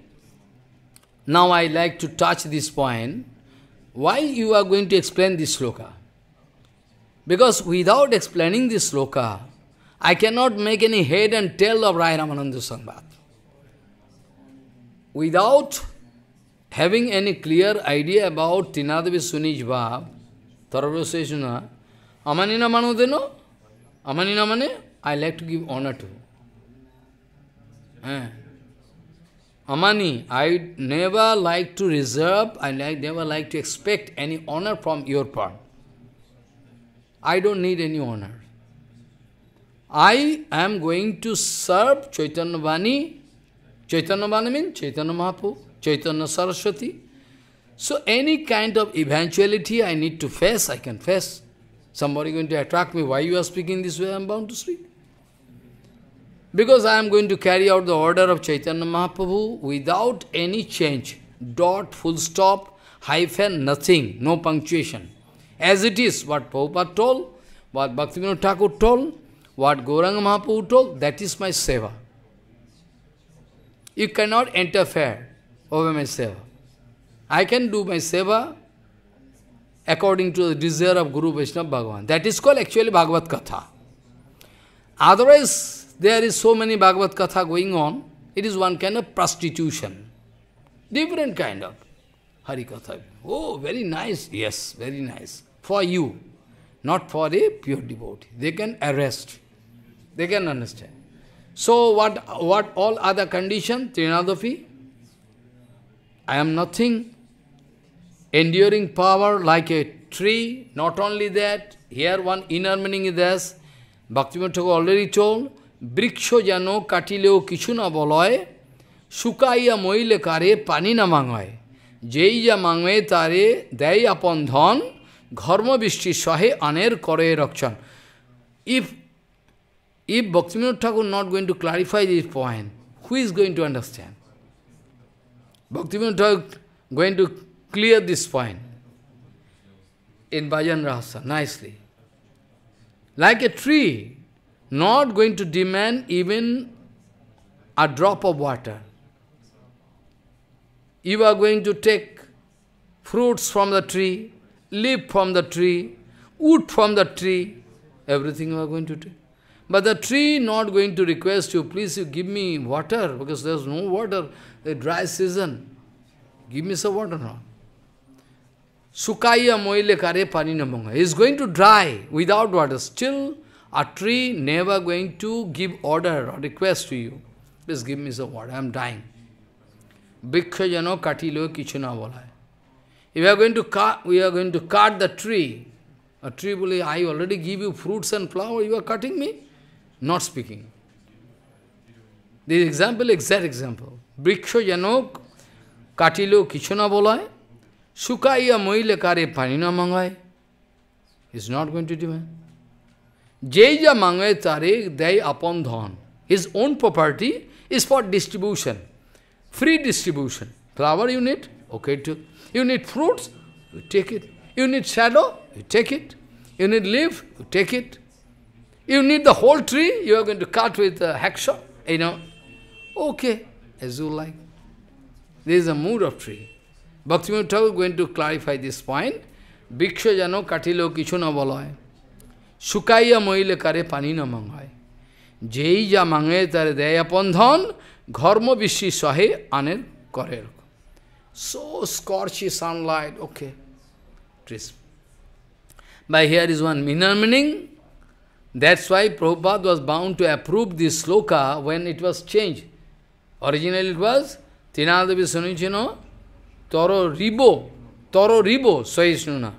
now I like to touch this point, why you are going to explain this sloka? Because without explaining this sloka, I cannot make any head and tail of Rai Ramananda Sangbat. Without having any clear idea about Tinadavi Sunij Bhav, Tarvaseshuna, Amanina Manudeno, Amanina Mane, I like to give honor to. Eh. Amani, I never like to reserve, I like, never like to expect any honor from your part. I don't need any honor. I am going to serve Chaitanya Vani. Chaitanya Vani means Chaitanya Mahaprabhu, Chaitanya Saraswati. So any kind of eventuality I need to face, I can face. Somebody going to attack me, why you are speaking this way, I am bound to speak. Because I am going to carry out the order of Chaitanya Mahaprabhu without any change. Dot, full stop, hyphen, nothing, no punctuation. As it is, what Prabhupada told, what Bhaktivinoda Thakur told, what Gauranga Mahaprabhu told, that is my seva. You cannot interfere over my seva. I can do my seva according to the desire of Guru Vaishnava Bhagavan. That is called actually Bhagavad Katha. Otherwise, there is so many Bhagavad Katha going on, it is one kind of prostitution. Different kind of. Harikatha. Oh, very nice. Yes, very nice. For you, not for a pure devotee. They can arrest. They can understand. So what, what all other conditions? Trinadapi. I am nothing. Enduring power like a tree. Not only that, here one inner meaning is this. Bhaktivinoda already told, Briksho jano katileo kishuna boloi. sukaiya moile kare panina mangai. যেই যা মাংবে তারে দেয় আপন ধন ঘর্মবৃষ্টি সহে অনের করে রক্ষণ if if Bhaktivinoda Thakur not going to clarify this point, who is going to understand? Bhaktivinoda Thakur going to clear this point in Bhajan Rasa nicely. Like a tree, not going to demand even a drop of water. You are going to take fruits from the tree, leaf from the tree, wood from the tree, everything you are going to take. But the tree not going to request you, please you give me water, because there's no water, the dry season. Give me some water now. Sukaya moile kare pani namonga. He is going to dry without water. Still, a tree never going to give order or request to you. Please give me some water, I am dying. Bhikkha jano katilo kichuna bolai. If you are going to cut, we are going to cut the tree. A tree will I already give you fruits and flower, you are cutting me? Not speaking. This example, exact example. Briksha janok katilo kichuna bolai, sukaiya moile kare panina mangai. is not going to demand. Jeja mangai tare dai upon dhan. His own property is for distribution. Free distribution. Flower you need? Okay, too. You need fruits? You take it. You need shadow? You take it. You need leaf? You take it. You need the whole tree? You are going to cut with a hacksaw? You know? Okay, as you like. This is a mood of tree. Bhaktivinoda Thakur is going to clarify this point. Bhiksha jano katilo kichu na boloy. Sukaiya moile kare pani na mangai. যেই যা মাঙে তার দেয় Gharma Vishi Sahe anil Kare. So scorchy sunlight, okay. Trees. By here is one minor meaning. That's why Prabhupada was bound to approve this sloka when it was changed. Originally it was Tinadavi Sunichino Toro Ribo, Toro Ribo Soisnuna.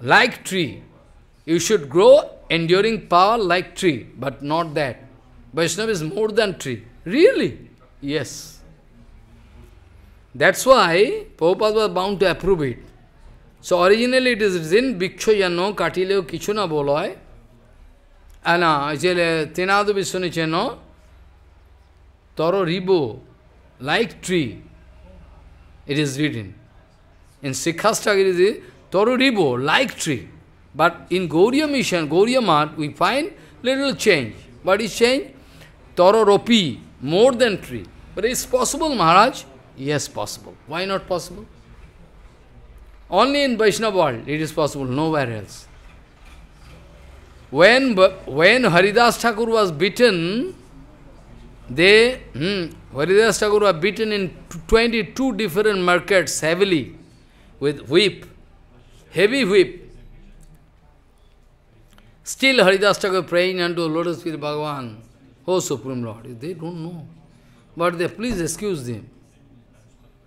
Like tree. You should grow enduring power like tree, but not that. Vaishnava is more than tree. Really? Yes. That's why Prabhupada was bound to approve it. So originally it is written, Bhikshu Yano katileo kichuna boloy. Ana, jele tenadu visune cheno, toro ribo, like tree. It is written. In Sikhastaka it is toro ribo, like tree. But in Gauriya mission, Gauriya Mat, we find little change. What is change? Toro ropi, more than tree. But it's possible, Maharaj? Yes, possible. Why not possible? Only in Vaishnava world it is possible, nowhere else. When, when Haridas Thakur was beaten, they, hmm, Haridas Thakur was beaten in 22 different markets heavily with whip, heavy whip. Still Haridas Thakur praying unto Lotus Feet Bhagavan. Oh Supreme Lord, they don't know. But they please excuse them.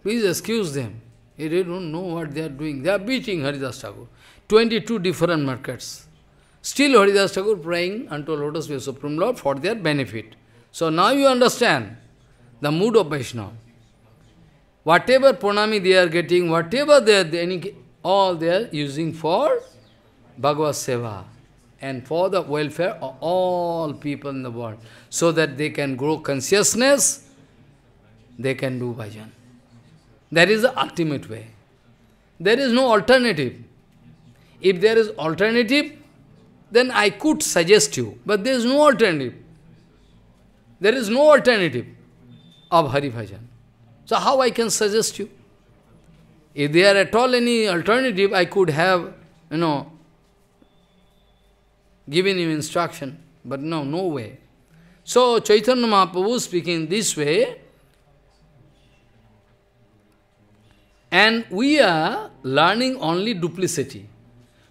Please excuse them. They don't know what they are doing. They are beating Haridas Thakur. 22 different markets. Still Haridas Thakur praying unto Lotus Feet Supreme Lord for their benefit. So now you understand the mood of Vaishnava. Whatever pranami they are getting, whatever they are, they, all they are using for Bhagavad Seva and for the welfare of all people in the world, so that they can grow consciousness, they can do bhajan. That is the ultimate way. There is no alternative. If there is alternative, then I could suggest you, but there is no alternative. There is no alternative of Hari Bhajan. So how I can suggest you? If there at all any alternative, I could have, you know, giving him instruction. But no, no way. So Chaitanya Mahaprabhu speaking this way, and we are learning only duplicity.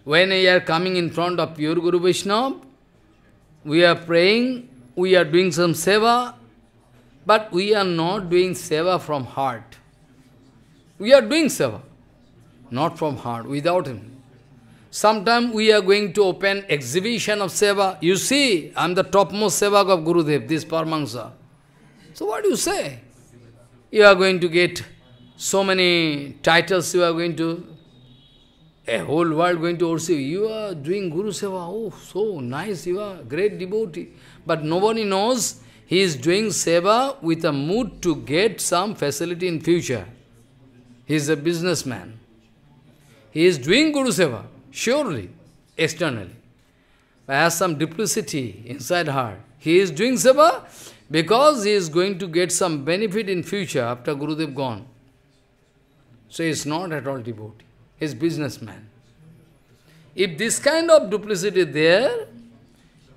When we are coming in front of pure Guru Vishnu, we are praying, we are doing some seva, but we are not doing seva from heart. We are doing seva, not from heart, without him. Sometime we are going to open exhibition of seva. You see, I am the topmost sevak of Gurudev, this Paramahansa. So what do you say? You are going to get so many titles, you are going to, a whole world going to worship you. You are doing Guru Seva, oh, so nice, you are great devotee. But nobody knows he is doing Seva with a mood to get some facility in future. He is a businessman. He is doing Guru Seva surely, externally. But has some duplicity inside her. He is doing seva because he is going to get some benefit in future after Gurudev gone. So he is not at all devotee. He is businessman. If this kind of duplicity there,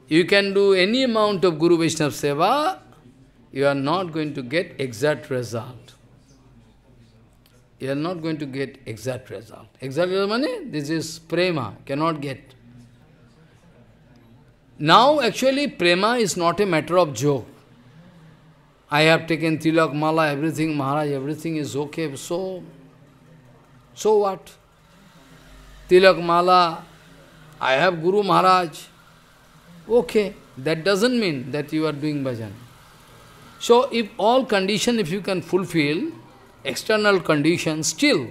you can do any amount of Guru Vishnu Seva, you are not going to get exact result you are not going to get exact result. Exact result this is prema, cannot get. Now actually prema is not a matter of joke. I have taken tilak, mala, everything, Maharaj, everything is okay, so, so what? Tilak, mala, I have Guru Maharaj, okay, that doesn't mean that you are doing bhajan. So if all condition, if you can fulfill, external condition, still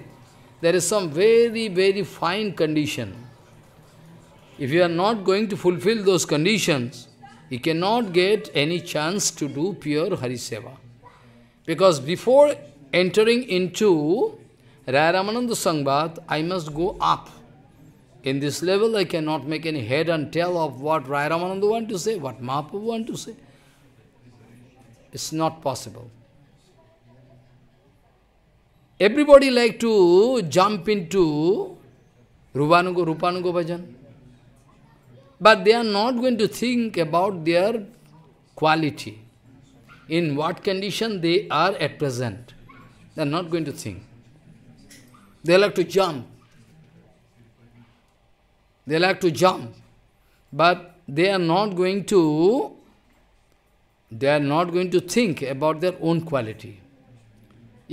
there is some very, very fine condition. If you are not going to fulfill those conditions, you cannot get any chance to do pure Hari Seva. Because before entering into Raramananda Sangbat, I must go up. In this level, I cannot make any head and tail of what Raramananda want to say, what Mahaprabhu want to say. It's not possible. Everybody like to jump into Rupanuga, Rupanuga bhajan. But they are not going to think about their quality. In what condition they are at present. They are not going to think. They like to jump. They like to jump. But they are not going to they are not going to think about their own quality.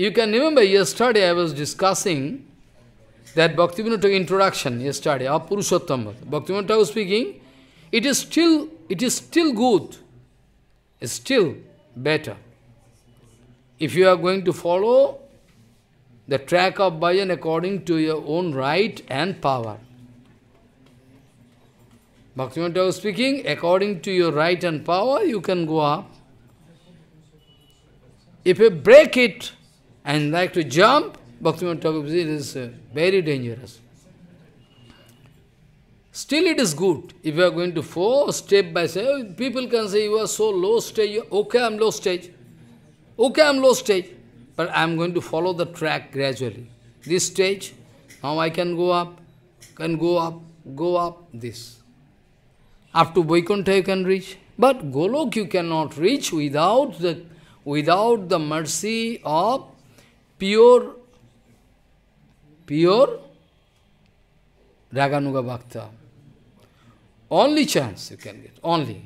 You can remember yesterday I was discussing that Bhaktivinoda took introduction yesterday of Purushottam. Bhaktivinoda was speaking, it is still it is still good, it's still better. If you are going to follow the track of bhajan according to your own right and power. Bhaktivinoda was speaking, according to your right and power, you can go up. If you break it, and like to jump, Bhaktivinoda Thakur is uh, very dangerous. Still it is good. If you are going to fall step by step, people can say you are so low stage, okay I'm low stage, okay I'm low stage, but I'm going to follow the track gradually. This stage, now I can go up, can go up, go up, this. Up to Vaikuntha you can reach. But Golok you cannot reach without the, without the mercy of pure, pure Raganuga Bhakta. Only chance you can get, only.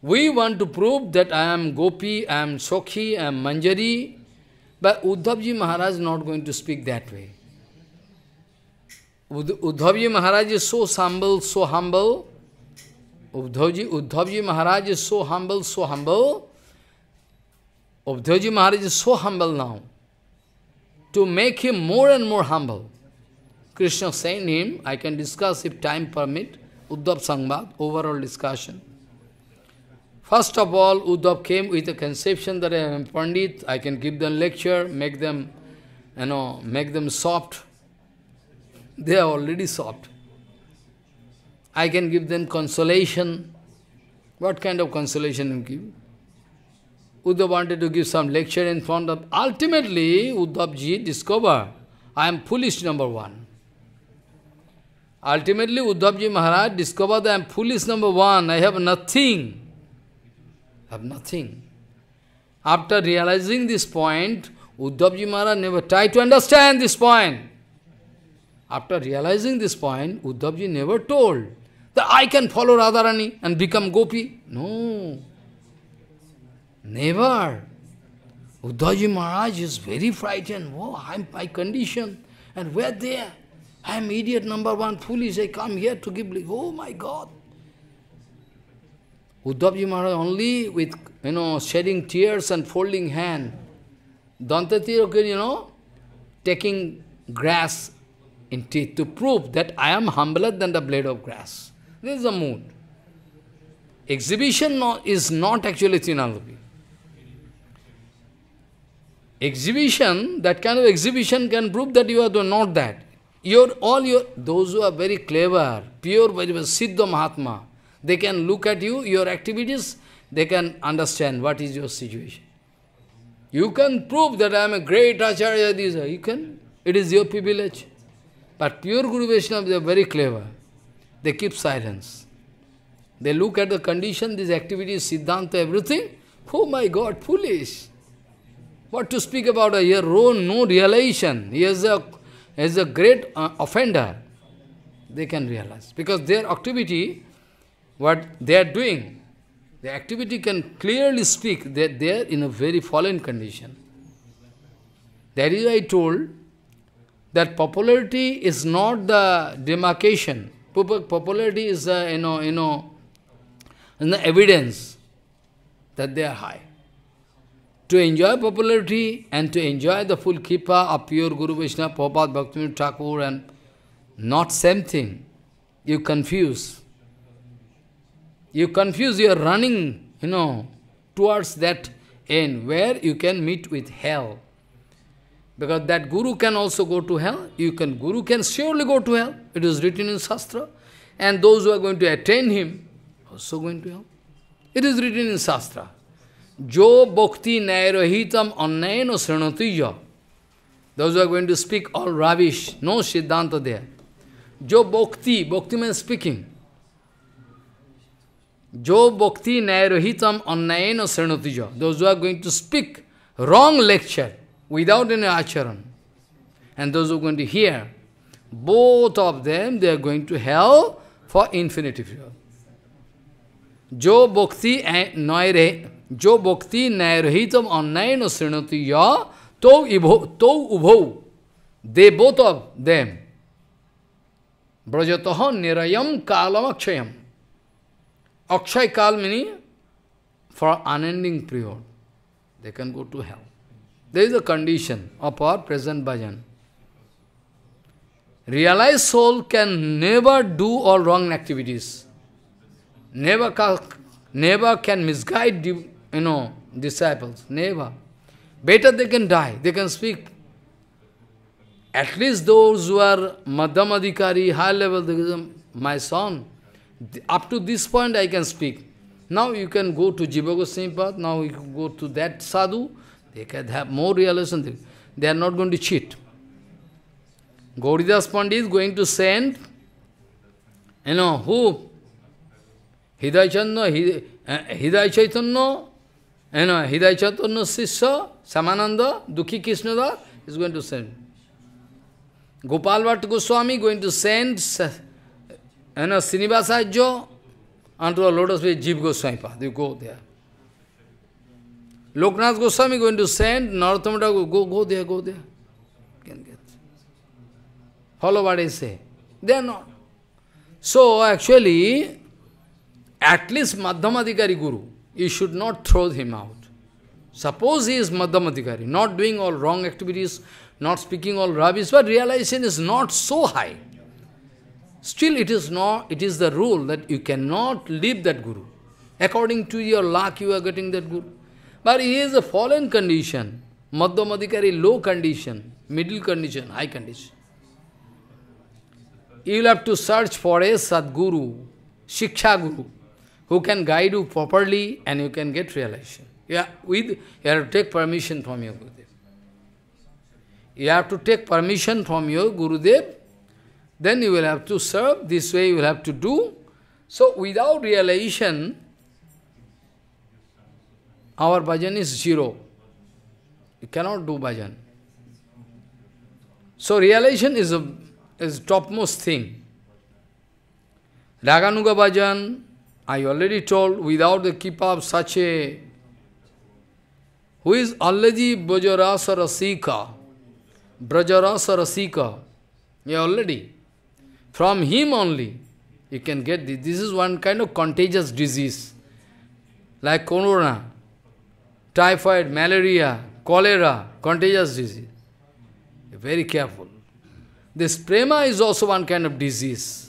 We want to prove that I am Gopi, I am Sokhi, I am Manjari, but Uddhavji Maharaj is not going to speak that way. Uddhavji Maharaj is so humble, so humble. Uddhavji, Uddhavji Maharaj is so humble, so humble. Uddhavji Maharaj is so humble now to make him more and more humble. Krishna sent him, I can discuss if time permit, Uddhav Sangbad, overall discussion. First of all, Uddhav came with a conception that I eh, am Pandit, I can give them lecture, make them, you know, make them soft. They are already soft. I can give them consolation. What kind of consolation you give? Uddhav wanted to give some lecture in front of... Ultimately, Uddhavji discovered, I am foolish, number one. Ultimately, Uddhavji Maharaj discovered I am foolish, number one. I have nothing. I have nothing. After realizing this point, Uddhavji Maharaj never tried to understand this point. After realizing this point, Uddhavji never told that I can follow Radharani and become Gopi. No. Never. Uddhaji Maharaj is very frightened. Oh, I'm my condition. And where are there. I'm idiot number one, foolish. I come here to give like, oh my God. Uddhavji Maharaj only with, you know, shedding tears and folding hand. Dantatiraka, you know, taking grass in teeth to prove that I am humbler than the blade of grass. This is the mood. Exhibition no, is not actually Trinalapi. Exhibition, that kind of exhibition can prove that you are not that. Your, all your, those who are very clever, pure, very Siddha Mahatma, they can look at you, your activities, they can understand what is your situation. You can prove that I am a great Acharya Disa. You can. It is your privilege. But pure Guru Vaishnava, they are very clever. They keep silence. They look at the condition, these activities, Siddhanta, everything. Oh my God, foolish. What to speak about a no, no realization. He is a, is a great uh, offender. They can realize. Because their activity, what they are doing, the activity can clearly speak that they are in a very fallen condition. That is why I told that popularity is not the demarcation. Popularity is the, you know, you know, the evidence that they are high to enjoy popularity and to enjoy the full kippa of pure Guru Vishnu, Prabhupada, Bhaktivinoda Thakur and not same thing. You confuse. You confuse, you are running, you know, towards that end where you can meet with hell. Because that guru can also go to hell. You can guru can surely go to hell. It is written in Shastra. And those who are going to attain him also going to hell. It is written in Shastra. Jo bhakti nairohitam annaino srinatiya. Those who are going to speak all rubbish, no Siddhanta there. Jo bhakti, bhakti means speaking. Jo bhakti nairohitam annaino srinatiya. Those who are going to speak wrong lecture without any acharan. And those who are going to hear, both of them, they are going to hell for infinity. Jo bhakti naire जो भक्ति नैरहितम अन्याय न श्रेणुति य तो इभो तो उभो they both of them ब्रजत निरयम कालम अक्षयम अक्षय काल for unending period. They can go to hell. There is a condition of our present bhajan. Realized soul can never do all wrong activities. Never, never can misguide you know, disciples. Never. Better they can die, they can speak. At least those who are madamadikari, Adhikari, high level, my son, up to this point I can speak. Now you can go to Jiva Goswami now you can go to that sadhu, they can have more realization. They are not going to cheat. Gauridas Pandit is going to send, you know, who? Hidai Hidai Hidayachandra, uh, you know, Hidai no Sisya, Samananda, Dukhi Krishnada is going to send. Gopal Bhatt Goswami going to send you know, Srinivasajya onto a lotus feet, Jeev Goswami path. You go there. Loknath Goswami going to send Narottamata, go, go there, go there. Can get. Follow what I say. They are not. So actually, at least Madhyamadikari Guru, you should not throw him out. Suppose he is Madhyamadikari, not doing all wrong activities, not speaking all rubbish, but realization is not so high. Still it is not, it is the rule that you cannot leave that Guru. According to your luck, you are getting that Guru. But he is a fallen condition, Madhyamadikari low condition, middle condition, high condition. You will have to search for a Sadguru, Shiksha Guru who can guide you properly and you can get realization. Yeah, with you have to take permission from your Gurudev. You have to take permission from your Gurudev, then you will have to serve, this way you will have to do. So without realization, our bhajan is zero. You cannot do bhajan. So realization is a is topmost thing. Raganuga bhajan, I already told, without the keep up such a... Who is already Brajarasa Rasika? Brajarasa Rasika. Yeah, already. From him only, you can get this. This is one kind of contagious disease. Like corona, typhoid, malaria, cholera, contagious disease. Very careful. This prema is also one kind of disease.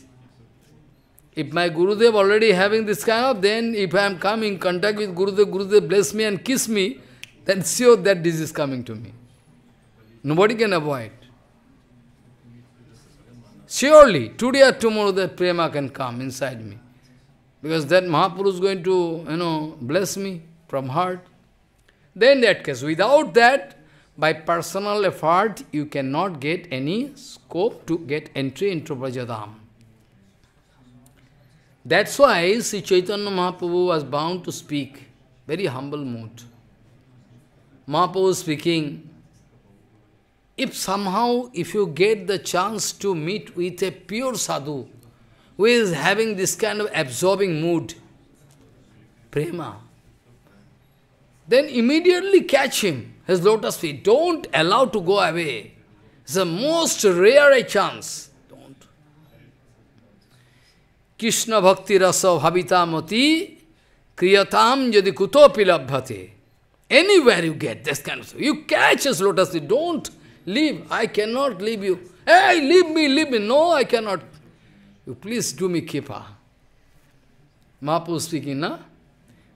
If my Gurudev already having this kind of, then if I am coming in contact with Gurudev, Gurudev bless me and kiss me, then sure that disease coming to me. Nobody can avoid. Surely, today or tomorrow that prema can come inside me. Because that Mahapuru is going to, you know, bless me from heart. Then that case, without that, by personal effort, you cannot get any scope to get entry into Brajadham. That's why Sri Chaitanya Mahaprabhu was bound to speak, very humble mood. Mahaprabhu speaking, if somehow, if you get the chance to meet with a pure sadhu, who is having this kind of absorbing mood, prema, then immediately catch him, his lotus feet. Don't allow to go away. It's the most rare a chance. Krishna bhakti রস kriyatam ক্রিয়তাম যদি anywhere you get this kind of stuff. You catch this lotus feet. Don't leave. I cannot leave you. Hey, leave me, leave me. No, I cannot. You please do me kipa. Mahaprabhu speaking, na?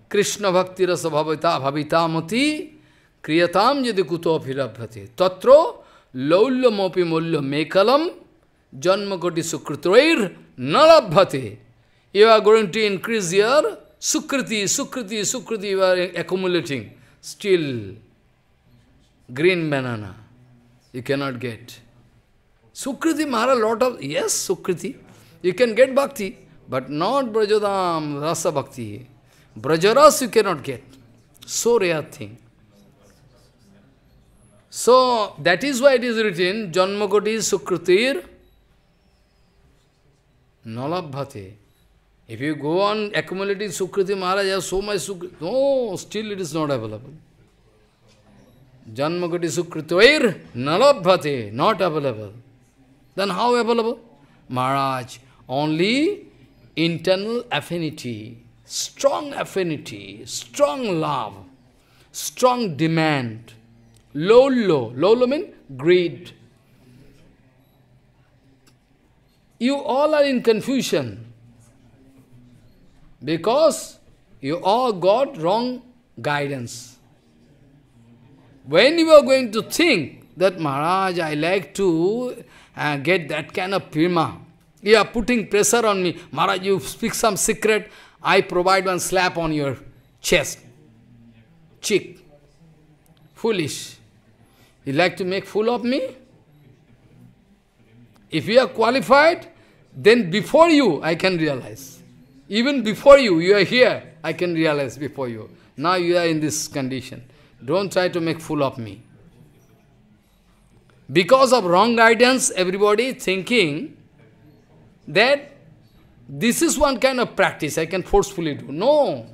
Krishna bhakti rasa bhavita bhavitamati kriyatam yadi kuto abhirabhati. Tatro laullamopi mullo mekalam Janmakoti Sukritoir Nalabhati. You are going to increase your Sukriti, Sukriti, Sukriti, you are accumulating. Still, green banana, you cannot get. Sukriti Mahara, lot of, yes, Sukriti. You can get bhakti, but not Brajodam, Rasa Bhakti. Brajaras you cannot get. So rare thing. So, that is why it is written, Janmakoti Sukritir Nalabhate. If you go on accumulating Sukriti Maharaj has so much Sukriti, no, still it is not available. Janmagati Sukritoir Nalabhate, not available. Then how available? Maharaj, only internal affinity, strong affinity, strong love, strong demand. Lolo, lolo means greed, you all are in confusion. Because you all got wrong guidance. When you are going to think that Maharaj, I like to uh, get that kind of prima, you are putting pressure on me. Maharaj, you speak some secret, I provide one slap on your chest, cheek. Foolish. You like to make fool of me? If you are qualified, then before you I can realize. Even before you, you are here, I can realize before you. Now you are in this condition. Don't try to make fool of me. Because of wrong guidance, everybody thinking that this is one kind of practice I can forcefully do. No.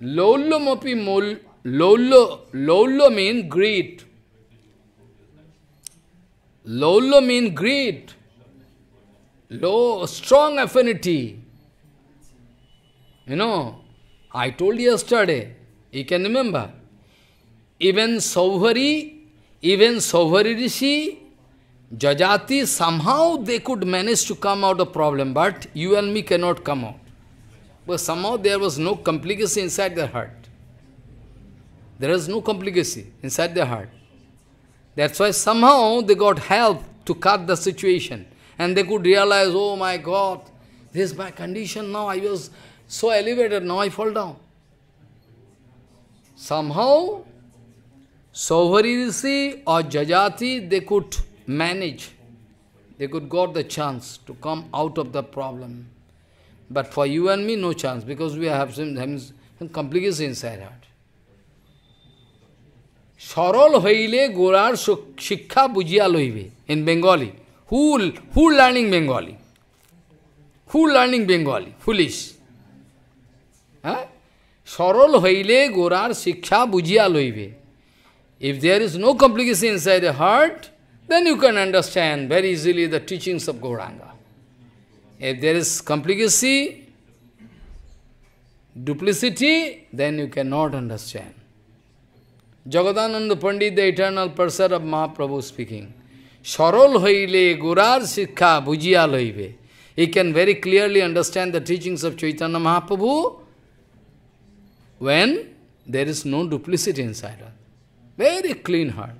Lolo mopi mol, lolo, lolo means greed. Lolo means greed, low, strong affinity. You know, I told yesterday, you can remember, even Sauvari, even Sauvari Rishi, Jajati, somehow they could manage to come out of problem, but you and me cannot come out. But somehow there was no complication inside their heart. There is no complication inside their heart. That's why somehow they got help to cut the situation. And they could realize, oh my God, this is my condition now. I was so elevated, now I fall down. Somehow, Sauvari or Jajati, they could manage. They could got the chance to come out of the problem. But for you and me, no chance, because we have some, some complications inside out. সরল হইলে গোড়ার শিক্ষা বুঝিয়া লইবে in Bengali who who learning Bengali who learning Bengali foolish হ্যাঁ সরল হইলে গোড়ার শিক্ষা বুঝিয়া লইবে if there is no complication inside a heart then you can understand very easily the teachings of Gauranga If there is complicacy, duplicity, then you cannot understand. Jagadananda Pandit, the eternal purser of Mahaprabhu speaking. Sarol hoile gurar sikha bhujiya loibe. He can very clearly understand the teachings of Chaitanya Mahaprabhu when there is no duplicity inside her. Very clean heart.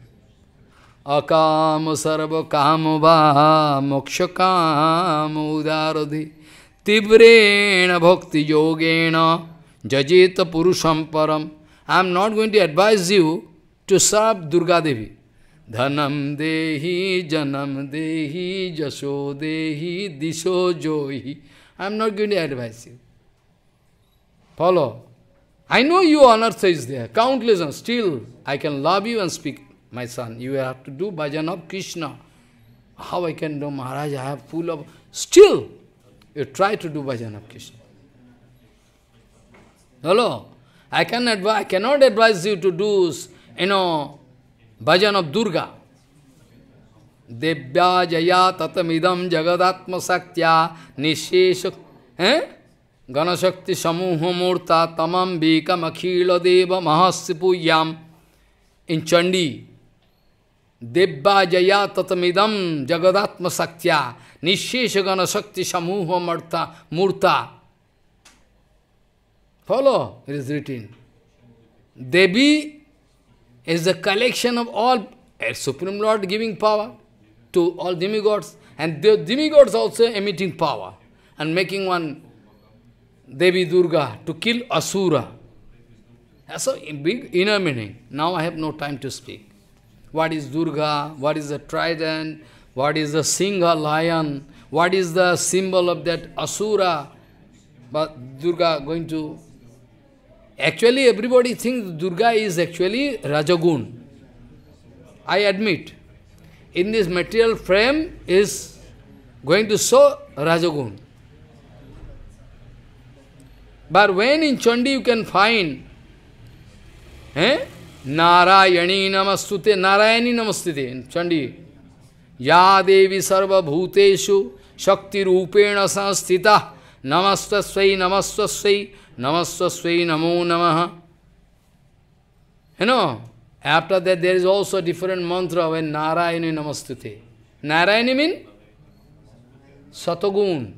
Akam sarva kamva moksha kam udaradi tibrena bhakti yogena jajita purusham param I am not going to advise you to serve Durga Devi. Dhanam dehi, janam dehi, jaso dehi, diso johi. I am not going to advise you. Follow. I know you on earth is there, countless, and still I can love you and speak, my son, you have to do bhajan of Krishna. How I can do Maharaj, I have full of... Still, you try to do bhajan of Krishna. Hello? I can advise, I cannot advise you to do, you know, bhajan of Durga. Deva jaya tatamidam jagadatma saktya nisheshak, eh? Ganashakti samuha murta tamam bika makhila deva Yam in Chandi. Debba jaya tatamidam jagadatma saktya nisheshak ganashakti samuha murta murta. Follow? It is written. Devi is the collection of all Supreme Lord giving power to all demigods. And the demigods also emitting power and making one Devi Durga to kill Asura. That's a big inner meaning. Now I have no time to speak. What is Durga? What is the trident? What is the Singha lion? What is the symbol of that Asura? But Durga going to Actually, everybody thinks Durga is actually Rajagun. I admit. In this material frame is going to show Rajagun. But when in Chandi you can find eh? Narayani namastute, Narayani namastute in Chandi. Ya Devi Sarva Bhuteshu Shakti Rupena Sanstita Namastasvai Namastasvai Namaswasvai Namo Namaha. You know, after that there is also a different mantra when Narayani Namastute. Narayani means Satagun.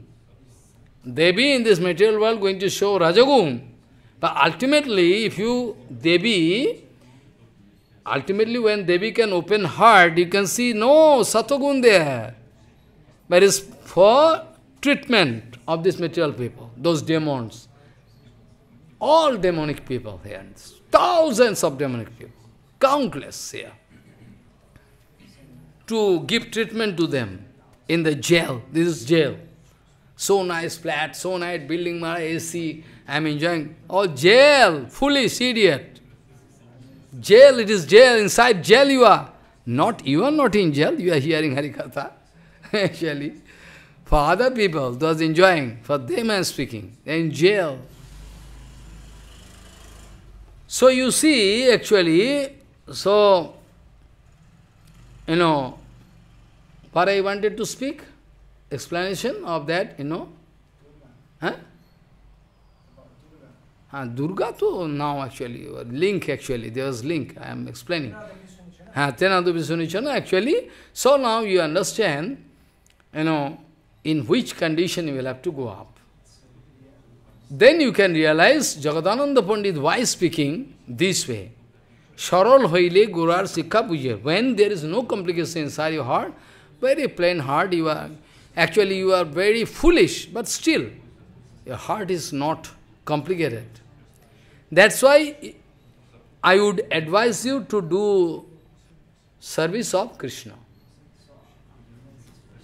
Devi in this material world going to show Rajagun. But ultimately, if you, Devi, ultimately when Devi can open heart, you can see no Satagun there. But it's for treatment of this material people, those demons all demonic people here, thousands of demonic people, countless here, to give treatment to them in the jail. This is jail. So nice flat, so nice building, my AC, I'm enjoying. oh, jail, foolish idiot. Jail, it is jail, inside jail you are. Not, you are not in jail, you are hearing Harikatha, [laughs] actually. For other people, those enjoying, for them I'm speaking, in jail. So you see, actually, so, you know, what I wanted to speak, explanation of that, you know, huh? Uh, Durga to now actually, link actually, there was link, I am explaining. Ah, actually, so now you understand, you know, in which condition you will have to go up. Then you can realize Jagadananda Pandit, why speaking this way? Sharal hoile gurar sikha puja. When there is no complication inside your heart, very plain heart you are, actually you are very foolish, but still, your heart is not complicated. That's why I would advise you to do service of Krishna.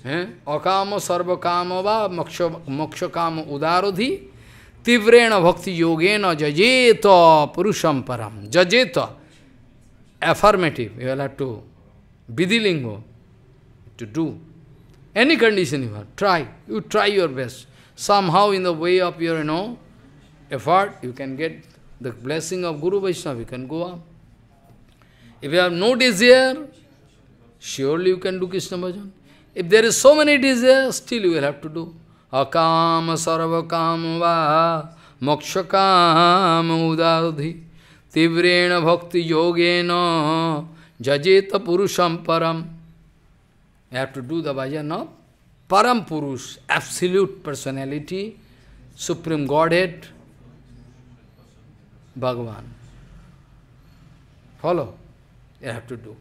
Eh? sarva kamo va moksha kamo udarodhi तीव्रेण भक्ति योगेन जजेत पुरुषम परम जजेत affirmative you हेल have to विधि लिंगो to do any condition you हर try you try your best somehow in the way of your no effort you can get the blessing of guru Vaishnava you can go up if you have no desire surely you can do Krishna bhajan if there is so many desire still you have to do अकाम सर्व काम वा मोक्ष काम उदाधि तीव्रेण भक्ति योगेन जजेत पुरुषम परम you have to do the bhajan of परम पुरुष absolute personality supreme godhead Bhagavan follow you have to do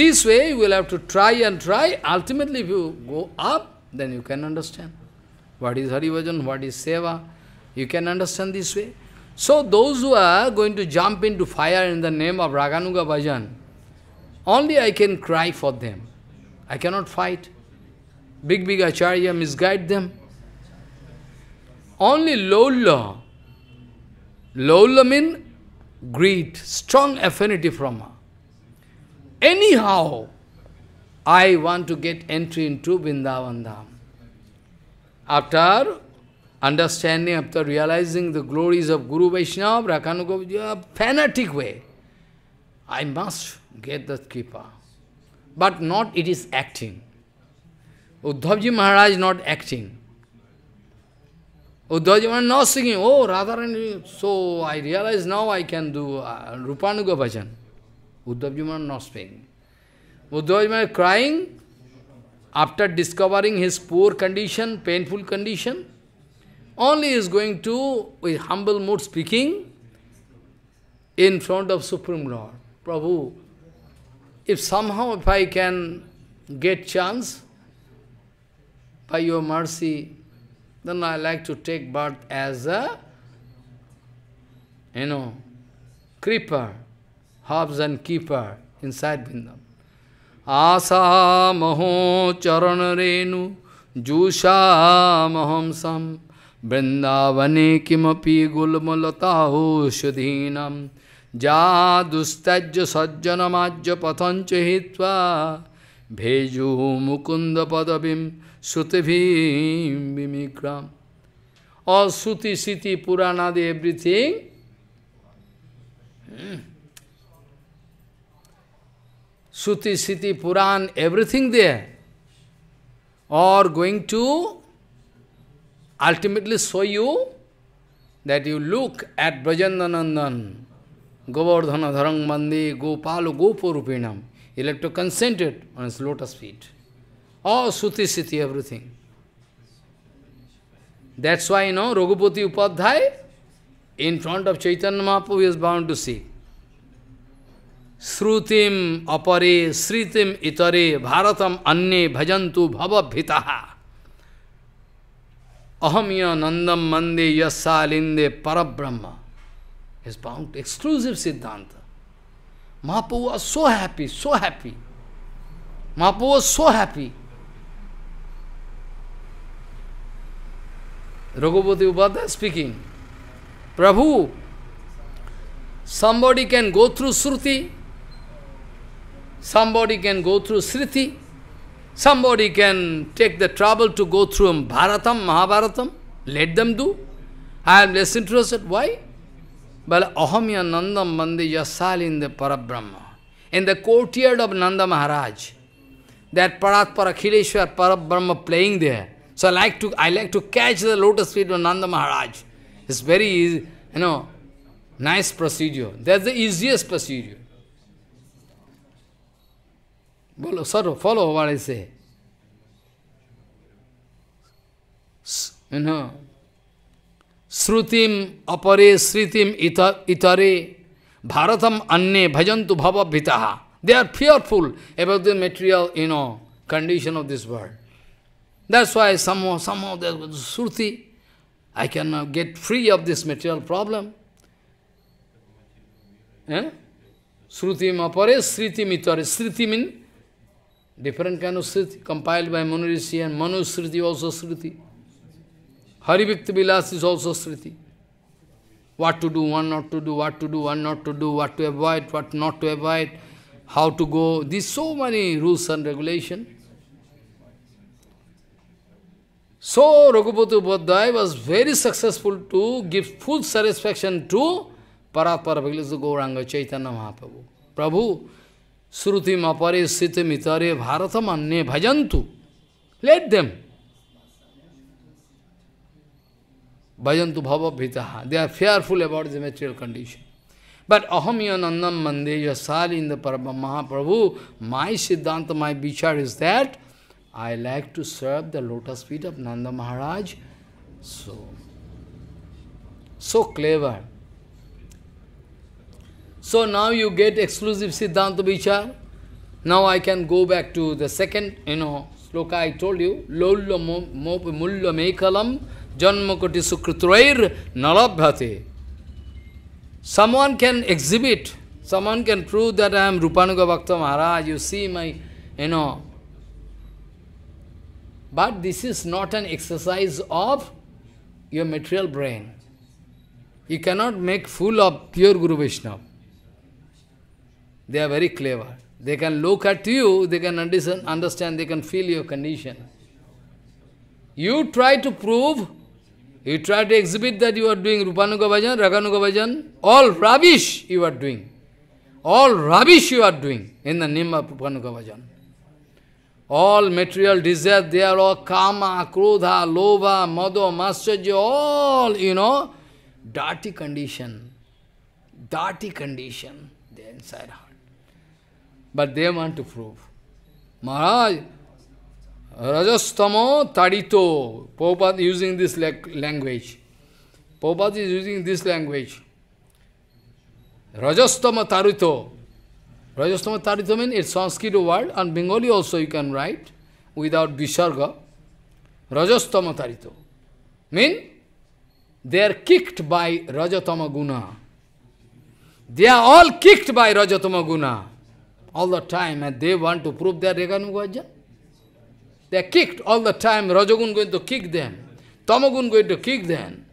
this way you will have to try and try ultimately you go up then you can understand what is Harivajan, what is Seva. You can understand this way. So those who are going to jump into fire in the name of Raganuga Bhajan, only I can cry for them. I cannot fight. Big, big Acharya misguide them. Only Lola, Lola means greed, strong affinity from her. Anyhow, I want to get entry into Vrindavan Dham. After understanding, after realizing the glories of Guru Vaishnava, a fanatic way, I must get that Kripa. But not it is acting. Uddhavji Maharaj not acting. Uddhavji Maharaj not singing, oh Radharani, so I realize now I can do uh, Rupanuga Bhajan. Uddhavji Maharaj not singing. Buddha crying after discovering his poor condition, painful condition. Only is going to, with humble mood speaking, in front of Supreme Lord. Prabhu, if somehow if I can get chance, by your mercy, then I like to take birth as a, you know, creeper, Hobbs and keeper inside Vrindavan. आसामहो चरण रेणु जूषामहम वृंदावने किमी गुल्मलताहोषधीनम जा दुस्तज्य सज्जनमाज्य पथंच हित्वा भेजु मुकुंद पदवीं श्रुतिभीम विमिक्रम और श्रुति सिति Purana Suti, Siti, Puran, everything there. Or going to ultimately show you that you look at Brajandanandan, Govardhana Dharang Mandi, Gopalu Gopurupinam. You'll have to concentrate on his lotus feet. Or Suti, Siti, everything. That's why, you know, Raghuputi Upadhyay, in front of Chaitanya Mahaprabhu, he is bound to see. श्रुतिम अपरे श्रुतिम इतरे भारतम अन्य भजंतु भिता अहम य नंदम मंदे यशालिंदे पर ब्रह्म is bound exclusive siddhanta Mahaprabhu are so happy so happy Mahaprabhu are so happy Raghupati Upadhyaya speaking Prabhu somebody can go through shruti Somebody can go through Sriti. Somebody can take the trouble to go through Bharatam, Mahabharatam. Let them do. I am less interested. Why? But ahamya nandam mandi yasal in the parabrahma. In the courtyard of Nanda Maharaj, that Paratpara Khileshwar Parabrahma playing there. So I like to I like to catch the lotus feet of Nanda Maharaj. It's very easy, you know, nice procedure. That's the easiest procedure. Bolo, sort follow what I say. You know, श्रुतिम अपरे sritim इतरे bharatam अन्य भजंतु bhava भिता They are fearful about the material, you know, condition of this world. That's why somehow, somehow there was Shruti. I cannot get free of this material problem. Eh? Shruti mapare, Sriti mitare. Sriti means Different kind of Sriti compiled by Manu Rishi and Manu Sriti also Sriti. Harivikta Vilas is also Sriti. What to do, one not to do, what to do, one not to do, what to avoid, what not to avoid, how to go. There's so many rules and regulations. So Raghupati Upadhyay was very successful to give full satisfaction to Paratvara Bhagavad Gauranga Chaitanya Mahaprabhu. Prabhu, श्रुति मपरे सित मितरे भारत मान्य भजंतु late them भजंतु भव भीता they are fearful about the material condition but अहम यो नंदम मंदे यो साल इन महाप्रभु माई siddhanta my विचार is that I like to serve the lotus feet of Nanda Maharaj so so clever So now you get exclusive Siddhanta Vichar. Now I can go back to the second, you know, sloka I told you. Lollo mullo mekalam janmakoti sukriturair nalabhati. Someone can exhibit, someone can prove that I am Rupanuga Bhakta Maharaj. You see my, you know. But this is not an exercise of your material brain. You cannot make full of pure Guru Vishnu. They are very clever. They can look at you, they can understand, they can feel your condition. You try to prove, you try to exhibit that you are doing Rupanuga Bhajan, Raganuga Bhajan, all rubbish you are doing. All rubbish you are doing in the name of Rupanuga Bhajan. All material desire they are all kama, krodha, lova, madho, mascharya, all, you know, dirty condition. Dirty condition, they inside but they want to prove. Maharaj, Rajastamo Tarito. Prabhupada using this language. Prabhupada is using this language. Rajastama Tarito. Rajastama Tarito means it's Sanskrit word and Bengali also you can write without Visarga. Rajastama Tarito. Mean they are kicked by Rajatama Guna. They are all kicked by Rajatama Guna all the time and they want to prove their Reganugaja. They are kicked all the time. Rajagun going to kick them. Tamagun going to kick them.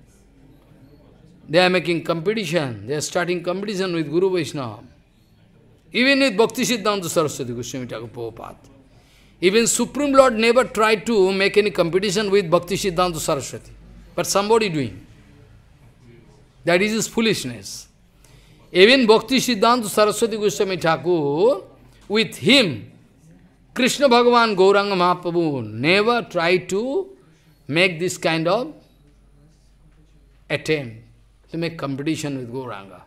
They are making competition. They are starting competition with Guru Vaishnava. Even with Bhakti Siddhanta Saraswati Goswami Thakur Prabhupada. Even Supreme Lord never tried to make any competition with Bhakti Siddhanta Saraswati. But somebody doing. That is his foolishness. Even Bhakti Siddhanta Saraswati Goswami Thakur with him. Krishna Bhagavan Gauranga Mahaprabhu never tried to make this kind of attempt to make competition with Gauranga.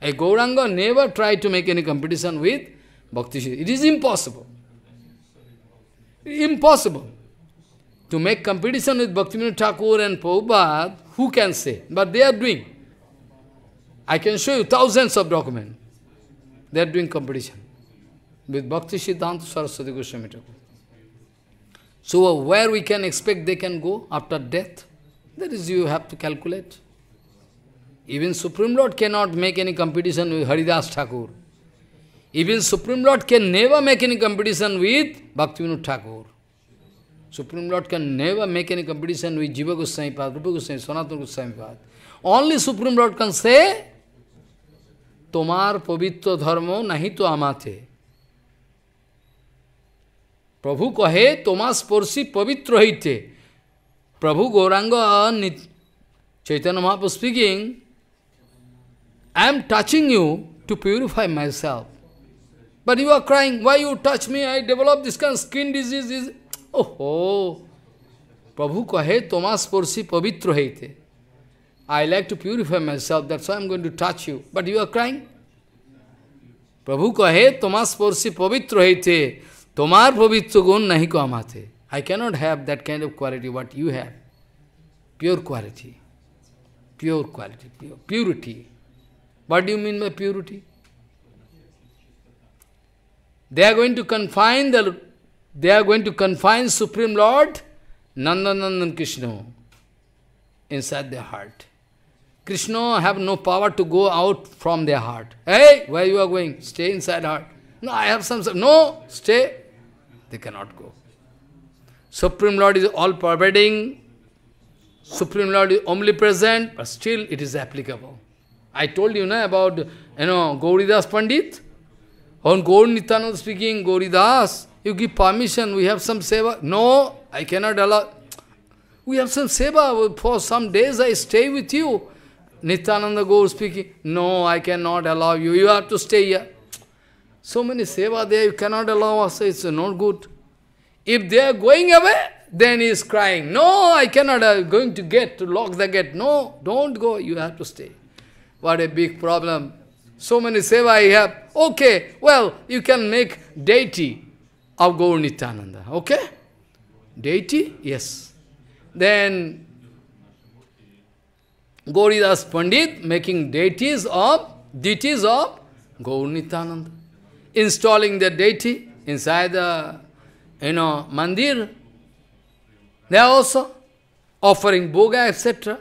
A Gauranga never tried to make any competition with Bhakti It is impossible. Impossible. To make competition with Bhakti Thakur and Prabhupada, who can say? But they are doing. I can show you thousands of documents. They are doing competition with Bhakti Siddhanta Saraswati Goswami Thakur. So uh, where we can expect they can go after death? That is you have to calculate. Even Supreme Lord cannot make any competition with Haridas Thakur. Even Supreme Lord can never make any competition with Bhaktivinoda Thakur. Supreme Lord can never make any competition with Jiva Goswami Pad, Rupa Goswami, Sanatana Goswami Pad. Only Supreme Lord can say, Tomar pavitya dharma nahi to amate. Prabhu প্রভু কহে তোমা স্পর্শী পবিত্র হইতে Prabhu Gauranga Chaitanya Mahaprabhu speaking I am touching you to purify myself. But you are crying, why you touch me? I develop this kind of skin diseases. Oh, oh. Prabhu kahe, tomas porsi pavitro heite. I like to purify myself, that's why I am going to touch you. But you are crying. Prabhu kahe, tomas porsi pavitro heite. Tomar pavitya gun nahi ko amate. I cannot have that kind of quality what you have. Pure quality. Pure quality. Pure, purity. What do you mean by purity? They are going to confine the they are going to confine Supreme Lord Nandanandan Krishna inside their heart. Krishna have no power to go out from their heart. Hey, where you are going? Stay inside heart. No, I have some... No, stay. They cannot go. Supreme Lord is all-pervading, Supreme Lord is omnipresent, but still it is applicable. I told you na, about, you know, Gauridas Pandit. On Gaur Nityananda speaking, Gauridas, you give permission, we have some seva. No, I cannot allow. We have some seva, for some days I stay with you. Nityananda Gaur speaking, no, I cannot allow you, you have to stay here. So many seva there, you cannot allow us, it's not good. If they are going away, then he is crying, no, I cannot, I'm going to get, to lock the gate. No, don't go, you have to stay. What a big problem. So many seva I have. Okay, well, you can make deity of Gaur Nityananda, okay? Deity? Yes. Then Gauridas Pandit making deities of, deities of Gaur Nityananda installing the deity inside the, you know, mandir. They are also offering boga, etc.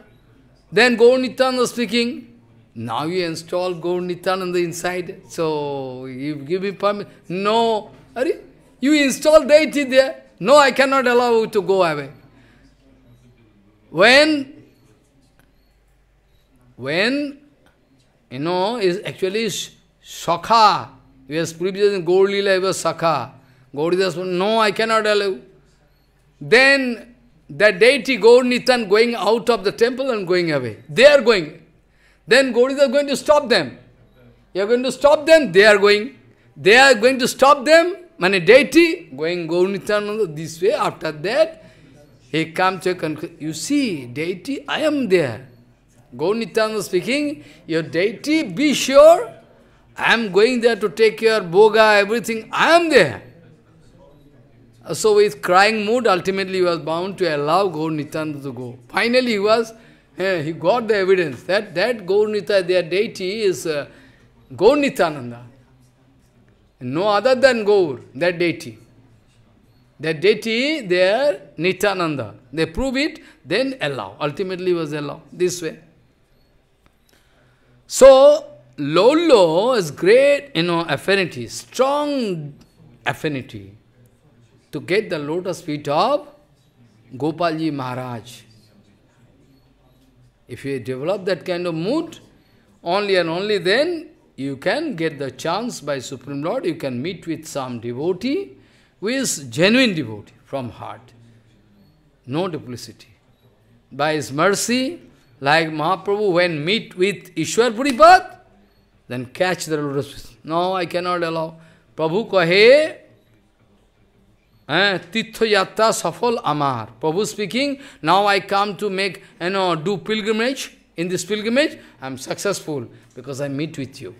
Then Gaur Nityananda speaking, now you install Gaur Nityananda inside, so you give me permission. No, are you install deity there. No, I cannot allow you to go away. When, when, you know, is actually Shakha, because previous in Gaur Leela, he was Sakha. Gauridas, no, I cannot allow. Then that deity Gaur Nitan going out of the temple and going away. They are going. Then Gauridas is going to stop them. You are going to stop them, they are going. They are going to stop them, Mane deity, going Gaur Nitananda this way, after that, he comes to a conclusion. You see, deity, I am there. Gaur is speaking, your deity, be sure, I am going there to take care, boga, everything, I am there. Uh, so with crying mood, ultimately he was bound to allow Gaur Nityananda to go. Finally he was, uh, he got the evidence that, that Gaur their deity is uh, Gaur Nityananda. No other than Gaur, that deity. That deity, their Nityananda. They prove it, then allow. Ultimately was allow, this way. So, Lolo is great, you know, affinity, strong affinity to get the lotus feet of Gopalji Maharaj. If you develop that kind of mood, only and only then you can get the chance by Supreme Lord, you can meet with some devotee who is genuine devotee from heart. No duplicity. By His mercy, like Mahaprabhu, when meet with Ishwar then catch the feet. No, I cannot allow. Prabhu kahe, eh, Titha Yatra Safal Amar. Prabhu speaking, now I come to make, you know, do pilgrimage. In this pilgrimage, I am successful because I meet with you.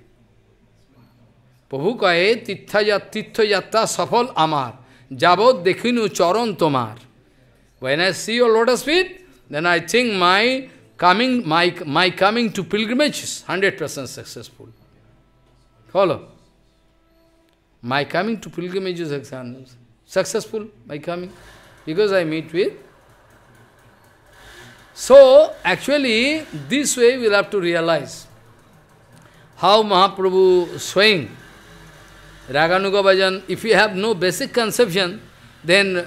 Prabhu kahe, tittho yatta Safal Amar. Jabot dekhinu charon tomar. When I see your lotus feet, then I think my Coming, my, my coming to pilgrimage is 100% successful. Follow? My coming to pilgrimage is successful, my coming, because I meet with. So, actually, this way we'll have to realize how Mahaprabhu swaying Raganuga Bhajan. If you have no basic conception, then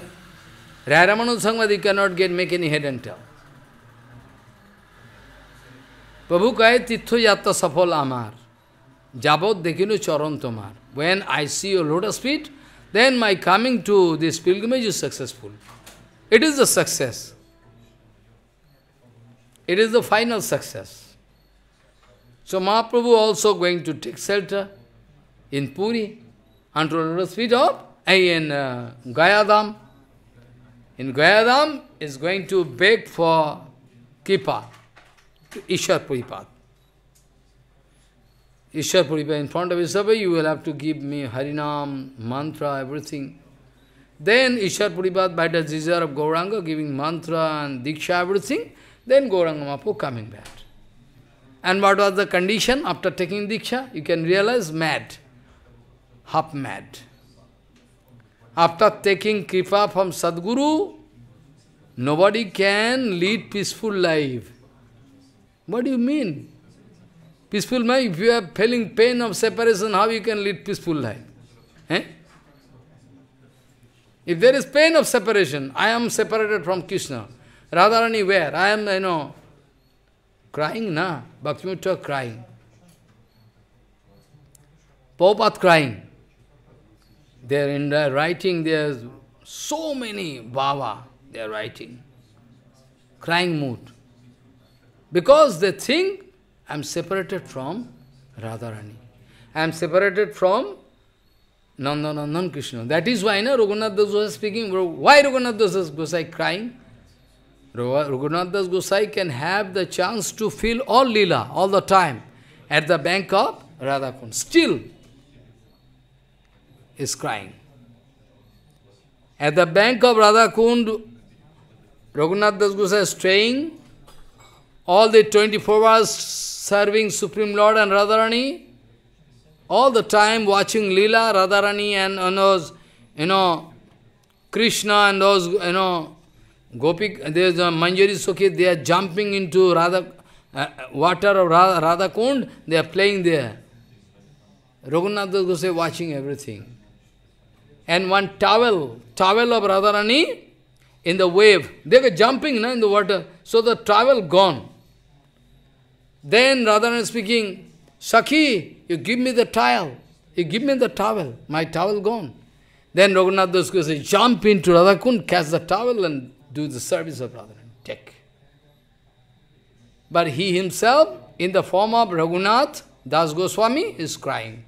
Radhamanuja Sangvadi cannot get make any head and tail. Prabhu kaya titho yatta safal amar. Jabot dekhinu charan tomar. When I see your lotus feet, then my coming to this pilgrimage is successful. It is the success. It is the final success. So Mahaprabhu also going to take shelter in Puri, under lotus feet of, eh, in uh, Gayadam. In Gayadam is going to beg for Kipa. Ishar Puripad. Ishar Puripad, in front of Isabha, you will have to give me Harinam, mantra, everything. Then Ishar Puripad, by the desire of Gauranga, giving mantra and diksha, everything, then Gauranga Mapu coming back. And what was the condition after taking Diksha? You can realize mad, half mad. After taking Kripa from Sadguru, nobody can lead peaceful life. What do you mean? Peaceful life, if you are feeling pain of separation, how you can lead peaceful life? Eh? If there is pain of separation, I am separated from Krishna. Radharani where? I am, you know, crying, na? Bhaktivinoda crying. Prabhupada crying. They are in their writing, there's so many bhava, they are writing. Crying mood. Because they think I am separated from Radharani. I am separated from Nandanandan Krishna. That is why na, Raghunath Das Gosai speaking. Why Raghunath Das Gosai crying? Raghunath Das Gosai can have the chance to feel all lila all the time at the bank of Radhakund. Still is crying. At the bank of Radhakund, Raghunath Das Gosai is staying all the 24 hours serving Supreme Lord and Radharani, all the time watching Leela, Radharani and, and those, you know, Krishna and those, you know, Gopik, there's a Manjari Sukhi, they are jumping into Radha, uh, uh water of Radha, Radha Kund, they are playing there. Raghunath Goswami watching everything. And one towel, towel of Radharani in the wave. They were jumping na, in the water. So the towel gone. Then Radharani is speaking, Sakhi, you give me the towel. You give me the towel. My towel gone. Then Raghunath Das says, jump into Radhakund, catch the towel and do the service of Radharani. Take. But he himself, in the form of Raghunath, Das Goswami is crying.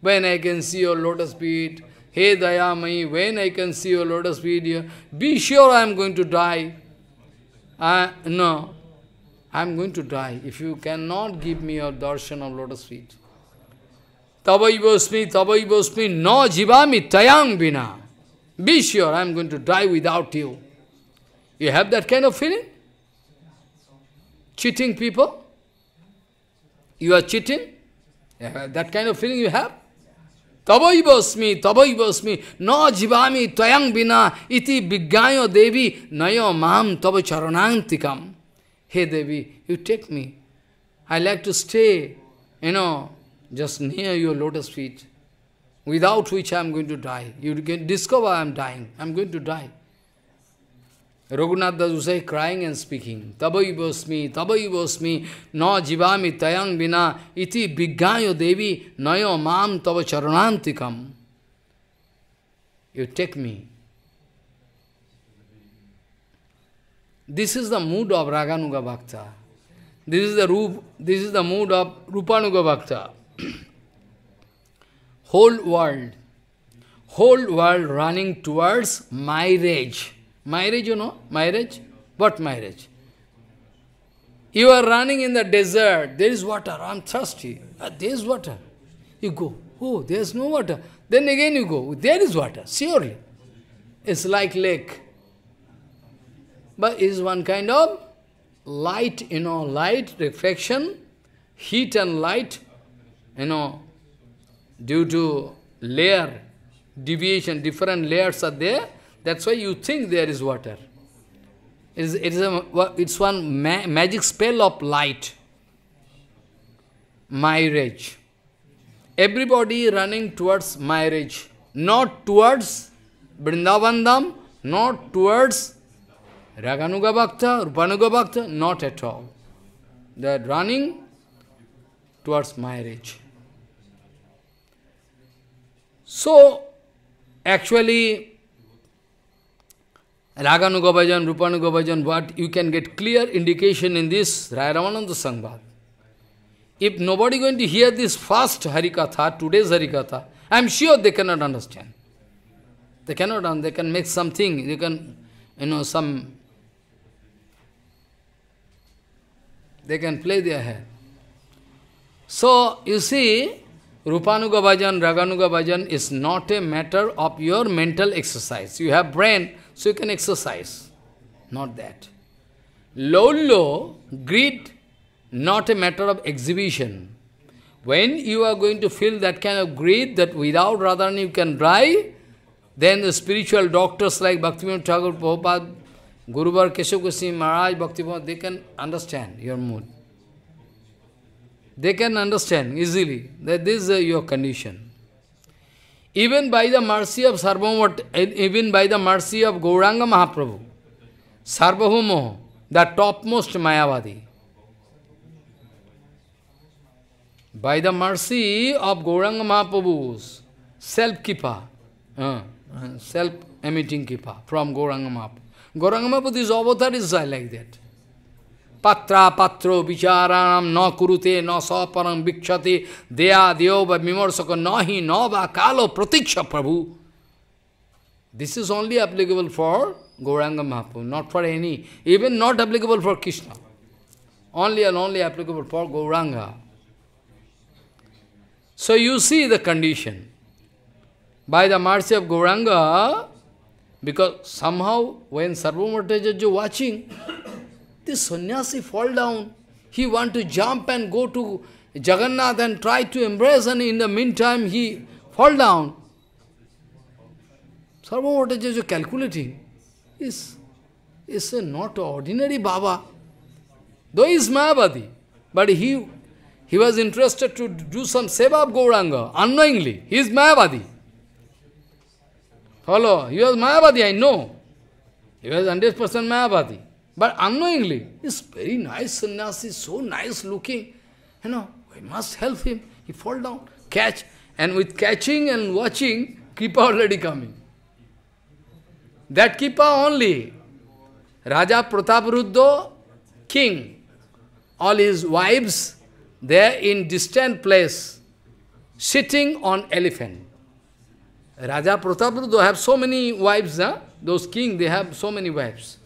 When I can see your lotus feet, hey Dayamai, when I can see your lotus feet here, be sure I am going to die. Uh, no, I am going to die if you cannot give me your darshan of lotus feet. Tavaivasmi, tavaivasmi, no jivami, tayang bina. Be sure I am going to die without you. You have that kind of feeling? Cheating people? You are cheating? Yeah, that kind of feeling you have? Tavaivasmi, tavaivasmi, no jivami, tayang bina, iti vigayo devi, nayo mam tava charanantikam. Hey Devi, you take me. I like to stay, you know, just near your lotus feet, without which I am going to die. You can discover I am dying. I am going to die. Raghunath Dasai crying and speaking, Tabaivasmi, Tabaivasmi, na jivami tayang vina, iti Bigayo devi, nayo mam tava charanantikam. You take me, This is the mood of Raganuga Bhakta. This is the, roop, this is the mood of Rupanuga Bhakta. [clears throat] whole world, whole world running towards my rage. My rage, you know? my rage. What my rage? You are running in the desert, there is water, I'm thirsty. Ah, there is water. You go, oh, there is no water. Then again you go, there is water, surely. It's like lake but is one kind of light, you know, light, reflection, heat and light, you know, due to layer, deviation, different layers are there. That's why you think there is water. It is, it is a, it's one ma magic spell of light, marriage. Everybody running towards marriage, not towards Vrindavandam, not towards Raganuga Bhakta, Rupanuga Bhakta, not at all. They are running towards marriage. So, actually, Raganuga Bhajan, Rupanuga Bhajan, what you can get clear indication in this Rai Ramananda Sangvad. If nobody going to hear this first Harikatha, today's Harikatha, I am sure they cannot understand. They cannot, they can make something, they can, you know, some They can play their hair. So, you see, Rupanuga Bhajan, Raganuga Bhajan is not a matter of your mental exercise. You have brain, so you can exercise. Not that. Lolo, greed, not a matter of exhibition. When you are going to feel that kind of greed, that without Radharani you can drive, then the spiritual doctors like Bhaktivinoda Thakur, Prabhupada, Guruvar, Keshav Goswami, Maharaj, Bhaktivinoda, they can understand your mood. They can understand easily that this is uh, your condition. Even by the mercy of Sarvamot, even by the mercy of Gauranga Mahaprabhu, Sarvahumo, the topmost Mayavadi. By the mercy of Gauranga Mahaprabhu's self kipa uh, self-emitting kipa from Gauranga Mahaprabhu. Gaurangamapad's avatar is like that. Patra patro vicharanam na kurute na saparam vikshate deya deova hi nahi nava kalo pratiksha prabhu. This is only applicable for Gauranga Mahaprabhu, not for any, even not applicable for Krishna. Only and only applicable for Gauranga. So you see the condition. By the mercy of Gauranga, because somehow when Sarvamatajaja watching, this sannyasi fall down. He want to jump and go to Jagannath and try to embrace and in the meantime he fall down. Sarvamatajaja calculating. Is is a not ordinary Baba. Though he is Mayavadi, but he he was interested to do some seva of Gauranga unknowingly. He is Mayavadi. Hello, he was Mayavadi, I know. He was 100% Mayavadi. But unknowingly, he's very nice sannyasi, so nice looking. You know, we must help him. He fall down, catch. And with catching and watching, Kripa already coming. That Kripa only. Raja Prataparuddo, king. All his wives, they are in distant place, sitting on elephant. Raja they have so many wives, huh? those king, they have so many wives.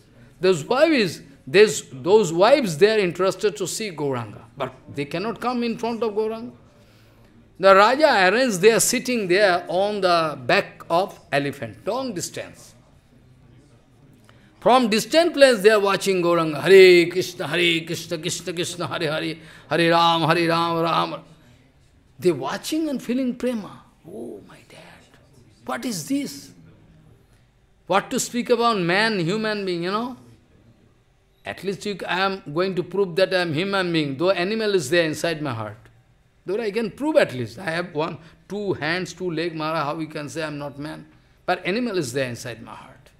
Those wives, those, those wives, they are interested to see Gauranga, but they cannot come in front of Gauranga. The Raja arranged, they are sitting there on the back of elephant, long distance. From distant place they are watching Gauranga, Hare Krishna, Hare Krishna, Krishna Krishna, Hare Hare, Hare Ram, Hare Ram, Ram. They are watching and feeling prema. Oh, what is this? What to speak about man, human being, you know? At least you, I am going to prove that I am human being, though animal is there inside my heart. Though I can prove at least. I have one, two hands, two legs, Mara, how we can say I am not man? But animal is there inside my heart.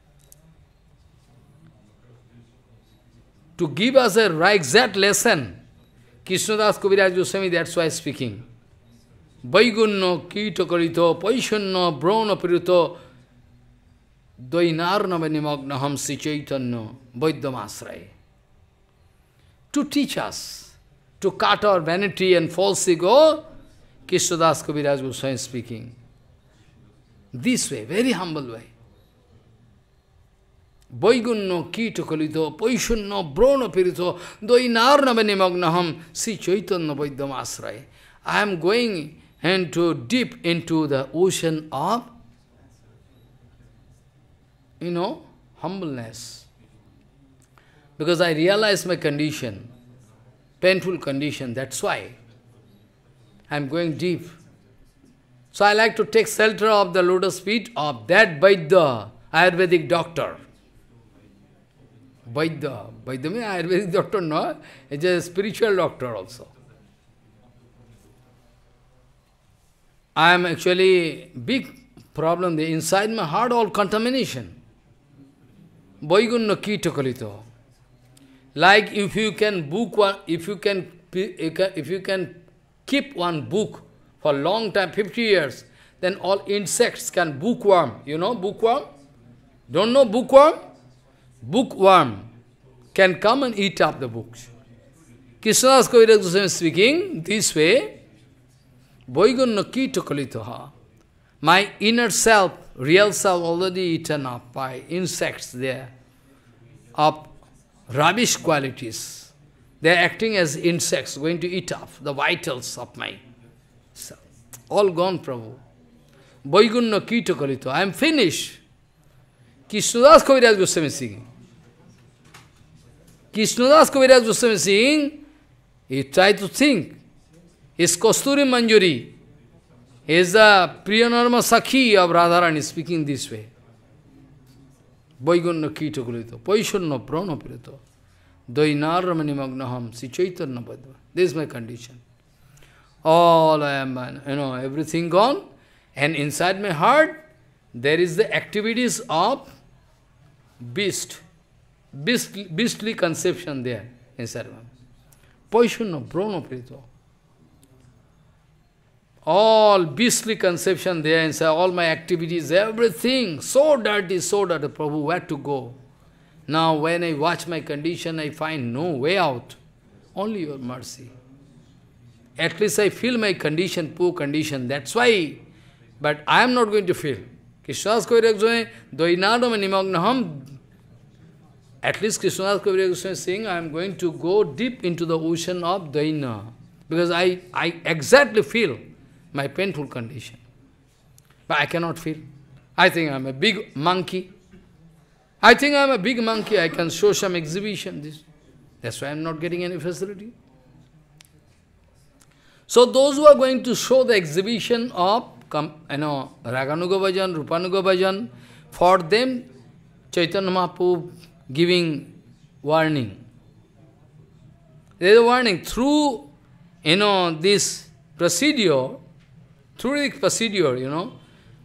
To give us a right exact lesson, Krishnadas Kaviraj Goswami, that's why speaking. Vaigunya kitakarito paishunya brona pirito dvainarnava nimagnaham si chaitanya vaidyamasraya. To teach us, to cut our vanity and false ego, Kishnadas Kaviraj Goswami speaking. This way, very humble way. বৈগুণ্য কীট কলিত পৈশুন্য ব্রণ পীড়িত দৈনার্ণবে নিমগ্নহম শ্রী চৈতন্য বৈদ্যম আশ্রয় I am going and to dip into the ocean of, you know, humbleness. Because I realize my condition, painful condition, that's why I'm going deep. So I like to take shelter of the lotus feet of that Vaidya, Ayurvedic doctor. Vaidya, Vaidya means Ayurvedic [laughs] doctor, no? It's a spiritual doctor also. I am actually big problem there. Inside my heart all contamination. Vaigunna ki Like if you can book one, if you can, if you can keep one book for long time, 50 years, then all insects can bookworm. You know bookworm? Don't know bookworm? Bookworm can come and eat up the books. Krishna's Kaviraj Goswami speaking this way, Vaiguna kita kalitoha. My inner self, real self already eaten up by insects there of rubbish qualities. They are acting as insects, going to eat up the vitals of my self. All gone, Prabhu. Vaiguna kita kalito. I am finished. Krishnadas Kaviraj Goswami Singh. Krishnadas Kaviraj Goswami Singh, he tried to think is Kasturi Manjuri. He is the Priyanarma Sakhi of Radharani speaking this way. no Kita Kulito, Paishanna Prana Pirito, Dainaramani Magnaham, Si Chaitanya Padma. This is my condition. All I am, you know, everything gone. And inside my heart, there is the activities of beast, beast beastly conception there inside. Paishanna Prana Pirito all beastly conception there inside, all my activities, everything, so dirty, so dirty, Prabhu, where to go? Now when I watch my condition, I find no way out, only your mercy. At least I feel my condition, poor condition, that's why, but I am not going to feel. Krishna's Nimagnaham, at least Krishna's Kaviraj is saying, I am going to go deep into the ocean of Daina, because I, I exactly feel, my painful condition. But I cannot feel. I think I'm a big monkey. I think I'm a big monkey, I can show some exhibition. This. That's why I'm not getting any facility. So those who are going to show the exhibition of you know, Raganuga Bhajan, Rupanuga Bhajan, for them, Chaitanya Mahaprabhu giving warning. There is a warning. Through you know, this procedure, through the procedure, you know,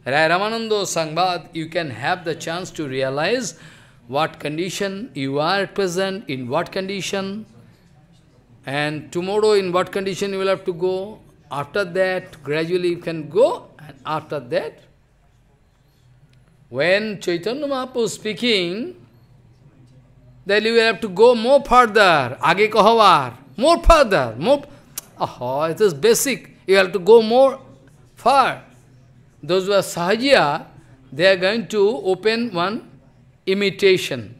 Rai Ramananda Sangbad, you can have the chance to realize what condition you are at present, in what condition, and tomorrow in what condition you will have to go. After that, gradually you can go, and after that, when Chaitanya Mahaprabhu speaking, then you will have to go more further, age kahavar, more further, more, oh, it is basic, you have to go more Far, those who are Sahajiya, they are going to open one imitation.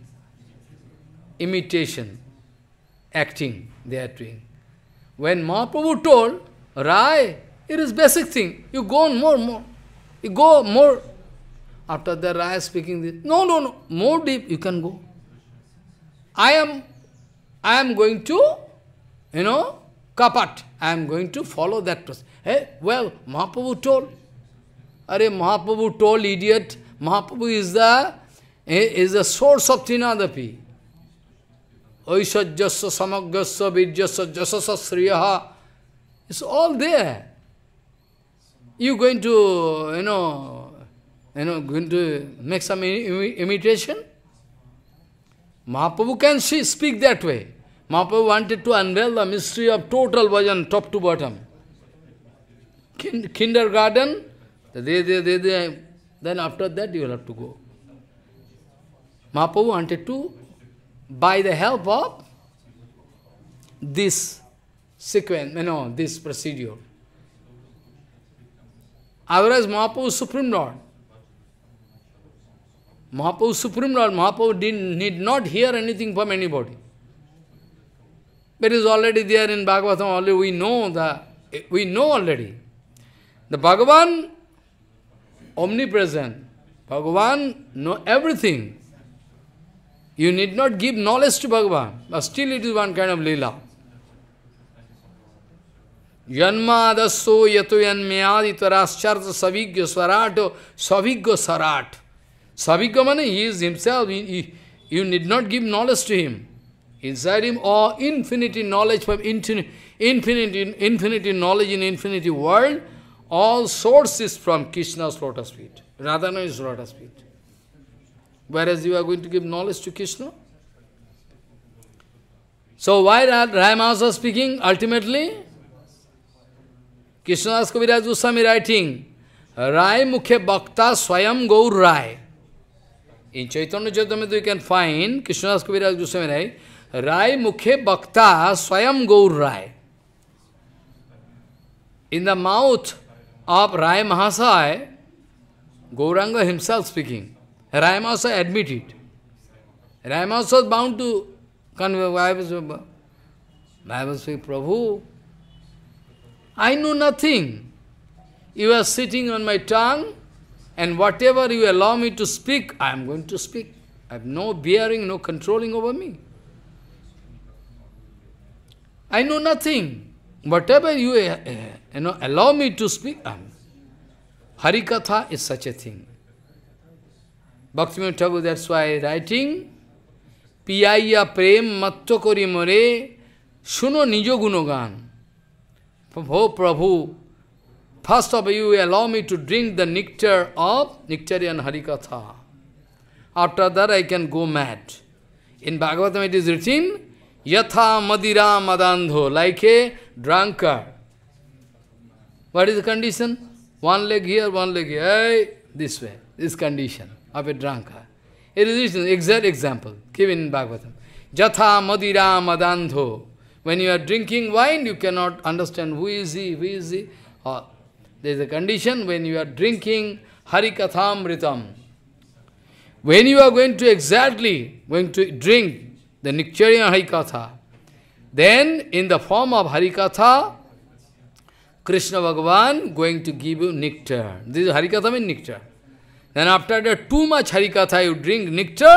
Imitation. Acting, they are doing. When Mahaprabhu told, Rai, it is basic thing. You go on more, more. You go more. After the Raya speaking this, no, no, no, more deep you can go. I am, I am going to, you know, kapat. I am going to follow that process. Hey, well, Mahaprabhu told. Are Mahaprabhu told, idiot. Mahaprabhu is the eh, is the source of Trinadapi. Aishajyasya samagyasya vidyasya jasasa sriyaha. It's all there. You going to, you know, you know, going to make some imitation? Mahaprabhu can see, speak that way. Mahaprabhu wanted to unveil the mystery of total bhajan, top to bottom kin kindergarten, they, they, they, they, then after that you will have to go. Mahaprabhu wanted to, by the help of this sequence, you know, this procedure. Otherwise, Mahaprabhu is Supreme Lord. Mahaprabhu Supreme Lord. Mahaprabhu did need not hear anything from anybody. But it is already there in Bhagavatam, already we know the, we know already. The Bhagavan, omnipresent. Bhagavan know everything. You need not give knowledge to Bhagavan, but still it is one kind of lila. Yanmadasso yato yanmyaditarascharta savigya swarato savigya sarat. Savigya means he is himself. He, he, you need not give knowledge to him. Inside him all infinity knowledge from infinite, infinite, infinity knowledge in infinity world. All sources from Krishna's lotus feet, Radhana's lotus feet. Whereas you are going to give knowledge to Krishna. So why are speaking ultimately? Krishna Kaviraj Goswami writing, Rai Mukhe Bhakta Swayam Gaur Rai. In Chaitanya Chaitamita you can find Krishna Kaviraj Goswami Rai, Rai Mukhe Bhakta Swayam Gaur Rai. In the mouth of Rai Mahasaya, Gauranga himself speaking, Rai Mahasaya admitted. Rai Mahasaya was bound to convey, Bible. was, was saying, Prabhu, I know nothing. You are sitting on my tongue, and whatever you allow me to speak, I am going to speak. I have no bearing, no controlling over me. I know nothing. Whatever you, you know, allow me to speak, um, Harikatha is such a thing. Bhaktivinoda Thakur, that's why writing, Piyaya Prem Matto Kori More Suno Nijo Gunogan. Oh Prabhu, first of all, you allow me to drink the nectar of nectarian Harikatha. After that I can go mad. In Bhagavatam it is written, यथा मदिरा मदांधो like a drunker what is the condition one leg here one leg here this way this condition of a drunker it is exact example give in Bhagavatam यथा मदिरा मदांधो when you are drinking wine you can not understand who is he who is he there is a condition when you are drinking हरिकथामृतम when you are going to exactly going to drink the Nikcharya Harikatha. Then, in the form of Harikatha, Krishna Bhagavan going to give you nectar. This is Harikatha means nectar. Then after that, too much Harikatha, you drink nectar,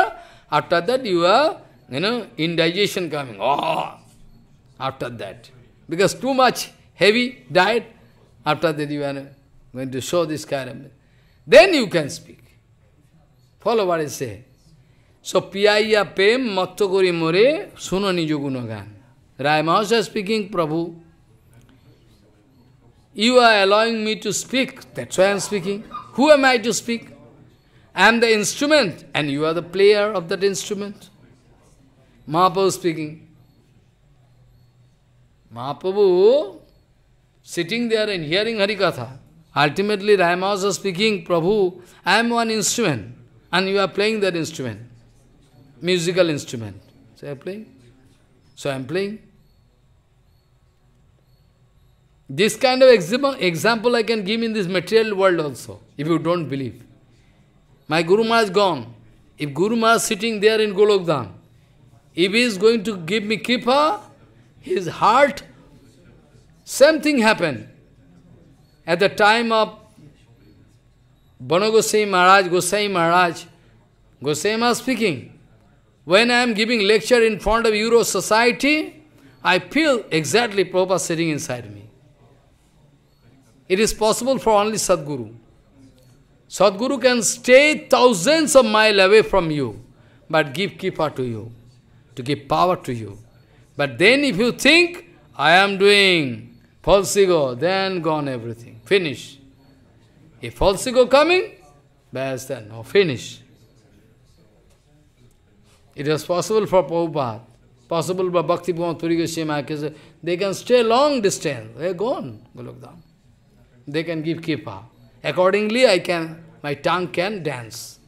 after that you are, you know, indigestion coming. Oh! After that. Because too much heavy diet, after that you are going to show this kind of... Then you can speak. Follow what I say. So, piyaya pem mattogori more suno nijogunagan. Rai Mahasa speaking, Prabhu, you are allowing me to speak, that's why I am speaking. Who am I to speak? I am the instrument and you are the player of that instrument. Mahaprabhu speaking. Mahaprabhu sitting there and hearing Harikatha. Ultimately, Ramasa speaking, Prabhu, I am one instrument and you are playing that instrument musical instrument. So I am playing. So I am playing. This kind of example, example I can give in this material world also, if you don't believe. My Guru Maharaj is gone. If Guru Maharaj is sitting there in Golokdham, if he is going to give me kippa, his heart, same thing happened. At the time of Banagosai Maharaj, Gosai Maharaj, Gosai Maharaj speaking, when I am giving lecture in front of Euro society, I feel exactly Prabhupada sitting inside me. It is possible for only Sadguru. Sadguru can stay thousands of miles away from you, but give kippa to you, to give power to you. But then if you think, I am doing false ego, then gone everything, finish. If false ego coming, best then, no, finish. It was possible for Prabhupada, possible for Bhakti Bhuvan, Turi Goswami, they can stay long distance. They're gone, Golokdam. They can give kipa. Accordingly, I can, my tongue can dance.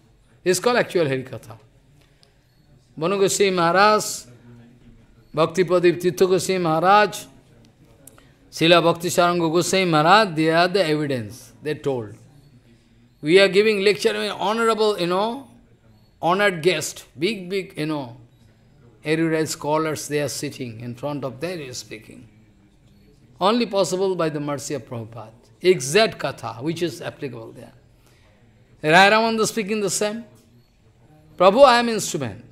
It's called actual Harikatha. Banu Goswami Maharaj, Bhakti Padip Titha Goswami Maharaj, Srila Bhakti Saranga Goswami Maharaj, they are the evidence, they told. We are giving lecture, honorable, you know, honored guest, big, big, you know, erudite scholars, they are sitting in front of there. He is speaking. Only possible by the mercy of Prabhupada. Exact katha, which is applicable there. Radhamanda speaking the same. Prabhu, I am instrument,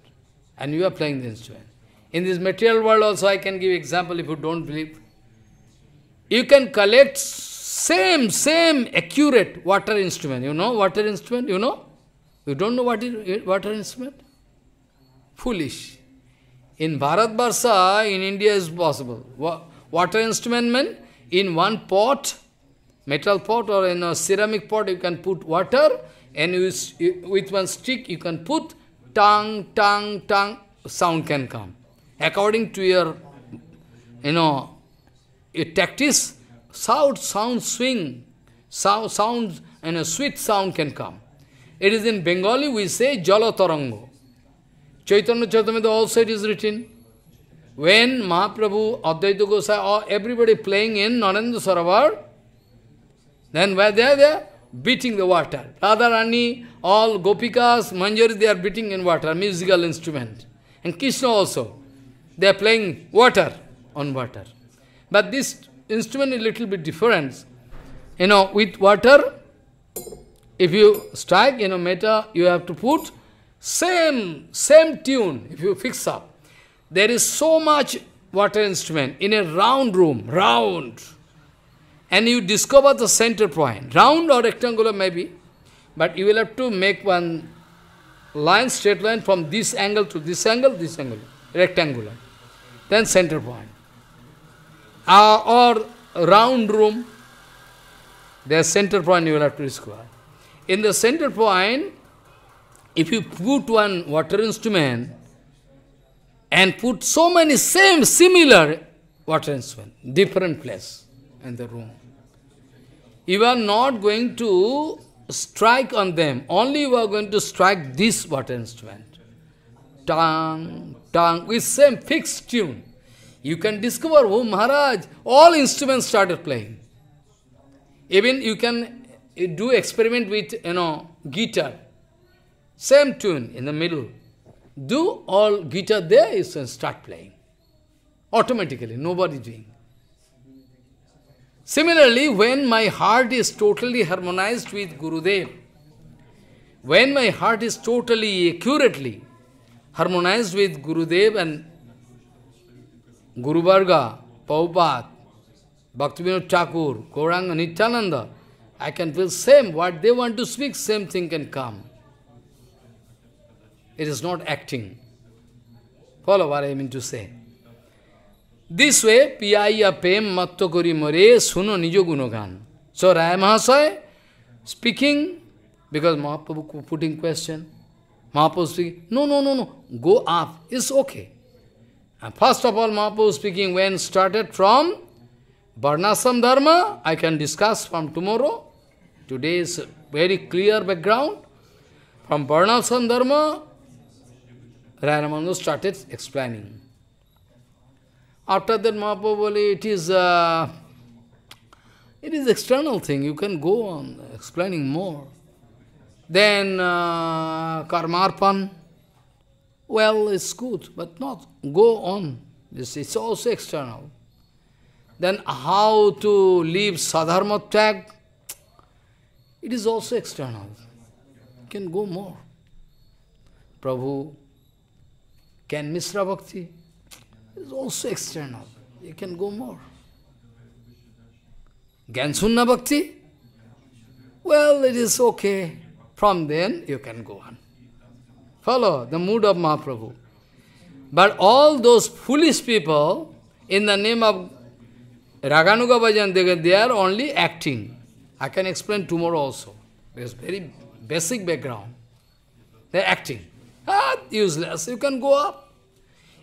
and you are playing the instrument. In this material world also, I can give example if you don't believe. You can collect same, same accurate water instrument. You know water instrument, you know? You don't know what is water instrument? Foolish. In Bharat Barsa, in India is possible. Water instrument means in one pot, metal pot or in a ceramic pot, you can put water and with one stick you can put tang, tang, tang, sound can come. According to your, you know, your tactics, sound, sound swing, sound, sound, and a sweet sound can come. It is in Bengali we say Jala Chaitanya Chaitamita also it is written. When Mahaprabhu, Advaita Gosai, or everybody playing in Narendra Saravar, then where they are there, beating the water. Radharani, all Gopikas, Manjari, they are beating in water, musical instrument. And Krishna also, they are playing water on water. But this instrument is a little bit different. You know, with water, if you strike, in a meter, you have to put same, same tune, if you fix up. There is so much water instrument in a round room, round. And you discover the center point, round or rectangular maybe, but you will have to make one line, straight line from this angle to this angle, this angle, rectangular. Then center point. Uh, or round room, the center point you will have to discover in the center point, if you put one water instrument and put so many same similar water instrument, different place in the room, you are not going to strike on them, only you are going to strike this water instrument. Tang, tang, with same fixed tune. You can discover, oh Maharaj, all instruments started playing. Even you can you do experiment with, you know, guitar. Same tune in the middle. Do all guitar there, you start playing. Automatically, nobody doing. Similarly, when my heart is totally harmonized with Gurudev, when my heart is totally accurately harmonized with Gurudev and Guru Varga, Prabhupada, Bhaktivinoda Thakur, Gauranga Nityananda, I can feel same, what they want to speak, same thing can come. It is not acting. Follow what I mean to say. This way, piyaya pem matto kori more suno nijo gunogan. So Raya Mahasaya speaking, because Mahaprabhu putting question, Mahaprabhu speaking, no, no, no, no, go up, it's okay. And first of all, Mahaprabhu speaking, when started from Varnasam Dharma, I can discuss from tomorrow. Today is very clear background. From Varnasana Dharma, Ramananda started explaining. After that, Mahaprabhu, it is uh, it is external thing. You can go on explaining more. Then uh, karmarpan. Well, it's good, but not go on. This it's also external. Then how to leave sadharma tag. It is also external. You can go more. Prabhu can Misra Bhakti. It is also external. You can go more. Gansunna Bhakti? Well, it is okay. From then, you can go on. Follow the mood of Mahaprabhu. But all those foolish people, in the name of Raganuga Bhajan, they, they are only acting. I can explain tomorrow also. There's very basic background. They're acting. Ah, useless. You can go up.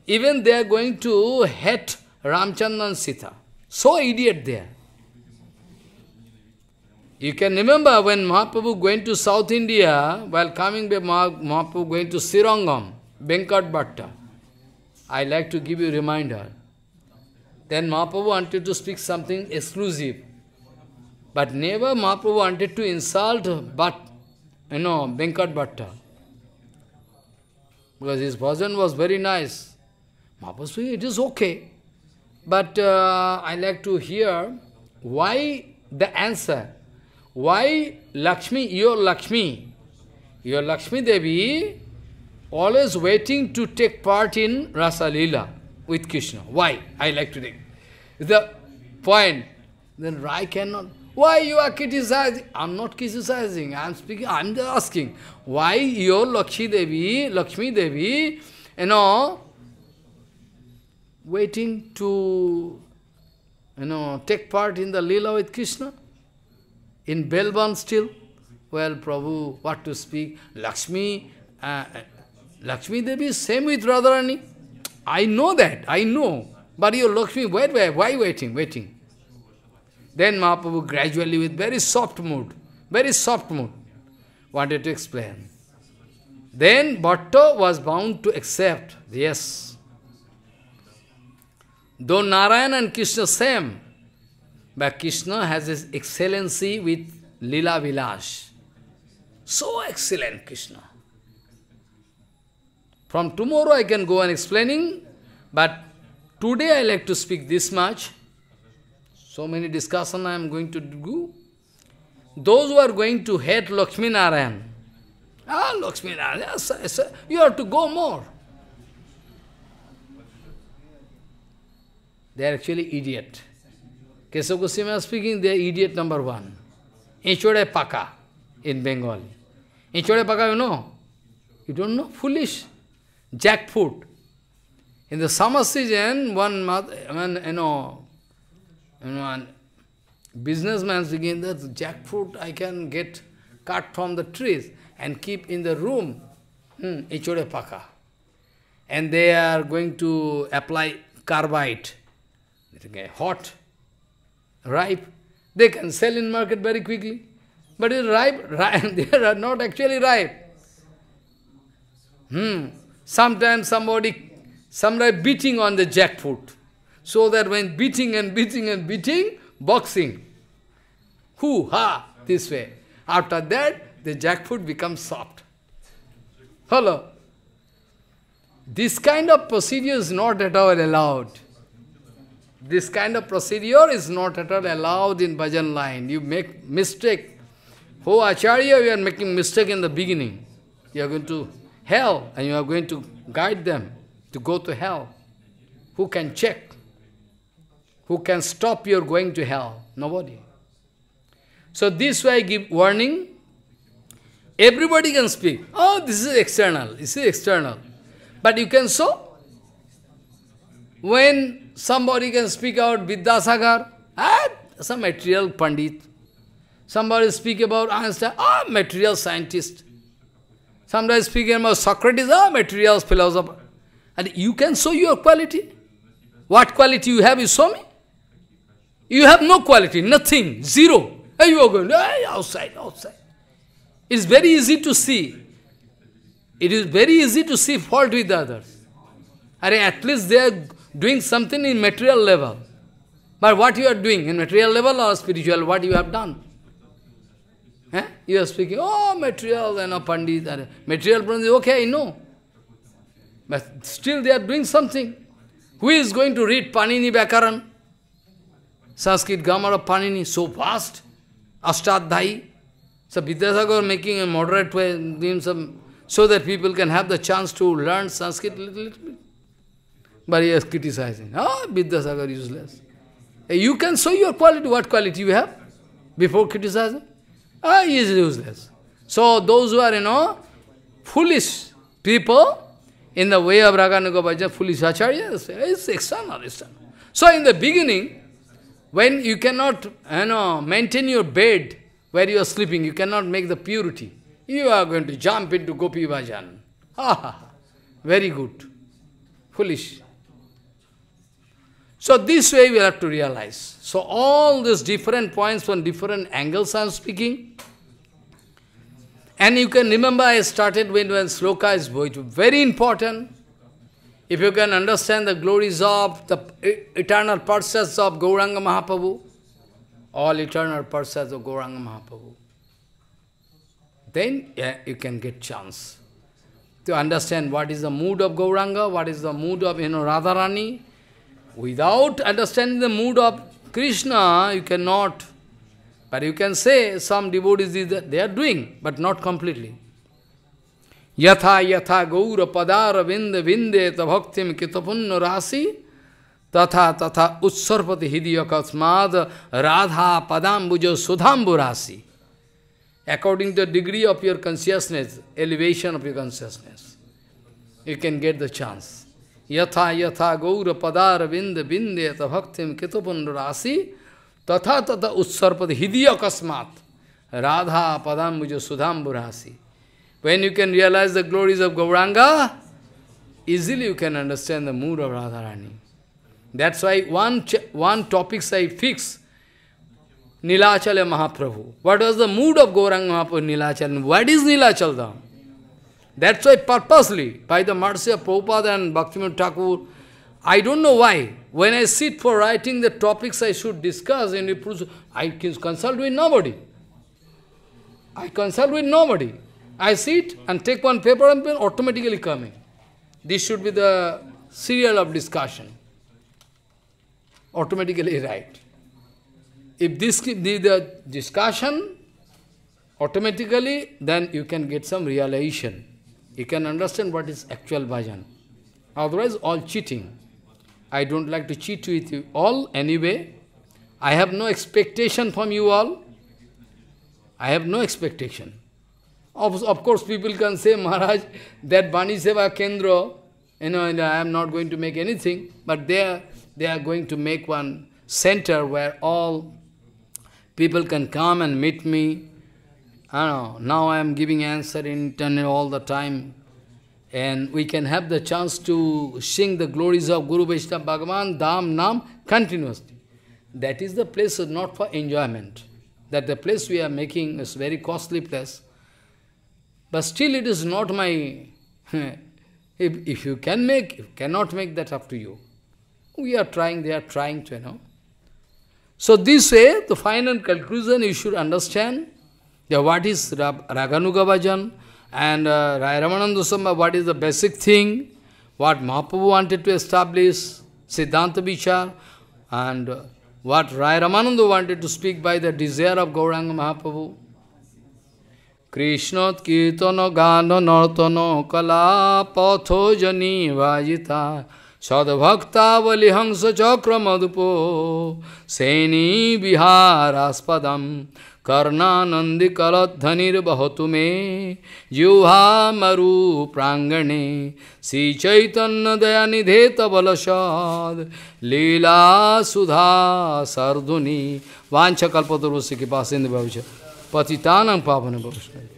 Even they are going to hate Ramchandran Sita. So idiot they are. You can remember when Mahaprabhu going to South India, while coming back, Mahaprabhu going to Sirangam, Venkat Bhatta. I like to give you reminder. Then Mahaprabhu wanted to speak something exclusive. But never Mahaprabhu wanted to insult, but, you know, Venkat Bhatta. Because his bhajan was very nice. Mahaprabhu said, it is okay. But uh, I like to hear why the answer. Why Lakshmi, your Lakshmi, your Lakshmi Devi always waiting to take part in Rasa Leela with Krishna. Why? I like to think. The point. Then I cannot why you are criticizing? I'm not criticizing, I'm speaking, I'm asking. Why your Lakshmi Devi, Lakshmi Devi, you know, waiting to, you know, take part in the Leela with Krishna? In Belban still? Well, Prabhu, what to speak? Lakshmi, uh, Lakshmi Devi same with Radharani. I know that, I know. But your Lakshmi, wait, wait, why waiting, waiting? Then Mahaprabhu gradually with very soft mood, very soft mood, wanted to explain. Then Bhatto was bound to accept, yes. Though Narayan and Krishna same, but Krishna has his excellency with Lila Vilas. So excellent Krishna. From tomorrow I can go on explaining, but today I like to speak this much. So many discussion I am going to do. Those who are going to hate Lakshmi Narayan, ah, Lakshmi Narayan, yes, you have to go more. They are actually idiot. Keshav Goswami speaking, they are idiot number one. Inchode Paka in Bengali. Inchode Paka, you know? You don't know? Foolish. Jackfruit. In the summer season, one month, you know, you know, and businessman thinking that jackfruit I can get cut from the trees and keep in the room, hmm, echore paka. And they are going to apply carbide, okay, hot, ripe. They can sell in market very quickly. But it's ripe, [laughs] ripe. they are not actually ripe. Hmm. Sometimes somebody, somebody beating on the jackfruit. So that when beating and beating and beating, boxing. Hoo ha, this way. After that, the jackfruit becomes soft. Hello. This kind of procedure is not at all allowed. This kind of procedure is not at all allowed in bhajan line. You make mistake. Oh, Acharya, you are making mistake in the beginning. You are going to hell and you are going to guide them to go to hell. Who can check? Who can stop your going to hell? Nobody. So this way I give warning. Everybody can speak. Oh, this is external. This is external. But you can show When somebody can speak out Vidyasagar, ah, some material pandit. Somebody speak about Einstein, ah, material scientist. Somebody speaking about Socrates, ah, material philosopher. And you can show your quality. What quality you have, you show me. You have no quality, nothing, zero. And you are going, hey, outside, outside. It is very easy to see. It is very easy to see fault with others. Are at least they are doing something in material level. But what you are doing, in material level or spiritual, what you have done? Eh? You are speaking, oh, material, you know, Pandit, are, material Pandit, okay, I know. But still they are doing something. Who is going to read Panini Bakaran? Sanskrit grammar of Panini, so vast, Ashtadhyayi. So Vidyasagar making a moderate way, doing some, um, so that people can have the chance to learn Sanskrit little, little bit. But he is criticizing, oh, ah, Vidyasagar useless. You can show your quality, what quality you have before criticizing. Ah, he is useless. So those who are, you know, foolish people, in the way of Raghunaga Bhajan, foolish acharyas, it's external, external. So in the beginning, when you cannot you know, maintain your bed where you are sleeping, you cannot make the purity. You are going to jump into Gopi Bhajan. Ha ha Very good. Foolish. So this way we have to realize. So all these different points from different angles I am speaking. And you can remember I started when, when sloka is very important. If you can understand the glories of the eternal process of Gauranga Mahaprabhu, all eternal process of Gauranga Mahaprabhu, then yeah, you can get chance to understand what is the mood of Gauranga, what is the mood of you know, Radharani. Without understanding the mood of Krishna, you cannot. But you can say some devotees, they are doing, but not completely. यथा यथा गौर पदार विंद विंदे तभक्ति कितपुण्य राशि तथा तथा उत्सर्पति हृदय अकस्माद राधा पदाम्बुज सुधाम्बु राशि according to degree of your consciousness elevation of your consciousness you can get the chance यथा यथा गौर पदार विंद विंदे तभक्ति कितपुण्य राशि तथा तथा उत्सर्पति हृदय अकस्मात राधा पदाम्बुज सुधाम्बु राशि When you can realize the glories of Gauranga, easily you can understand the mood of Radharani. That's why one, one topic I fix, Nilachala Mahaprabhu. What was the mood of Gauranga Mahaprabhu Nilachala? What is Nilachal That's why purposely, by the mercy of Prabhupada and Bhaktivinoda Thakur, I don't know why, when I sit for writing the topics I should discuss and I can consult with nobody. I consult with nobody. I sit and take one paper and pen automatically coming. This should be the serial of discussion. Automatically right. If this be the discussion, automatically then you can get some realization. You can understand what is actual bhajan. Otherwise all cheating. I don't like to cheat with you all anyway. I have no expectation from you all. I have no expectation. Of, of course, people can say, Maharaj, that Bani Seva Kendra, you know, I am not going to make anything, but they are, they are going to make one center where all people can come and meet me. I know, now I am giving answer in internet all the time. And we can have the chance to sing the glories of Guru Vaishnava Bhagavan, Dham, Nam continuously. That is the place not for enjoyment. That the place we are making is very costly place. But still it is not my... [laughs] if, if you can make, you cannot make that up to you. We are trying, they are trying to, you know. So this way, the final conclusion you should understand what is Raganuga Bhajan and uh, Rai Ramananda what is the basic thing, what Mahaprabhu wanted to establish, Siddhanta Bichar, and uh, what Rai Ramananda wanted to speak by the desire of Gauranga Mahaprabhu. Krishna Kirtana Gana Nartana Kala Patho Jani Vajita Sadbhakta Valihamsa Chakra Madhupo Seni Vihara Aspadam Karna Nandi Kalat Dhanir Bahatume Juha Maru Prangane Si Chaitanya Dayani Dheta Balashad Leela Sudha Sarduni Vanchakalpa Durvasi Kipasindhi Bhavishya पतितानम पावन वैष्णव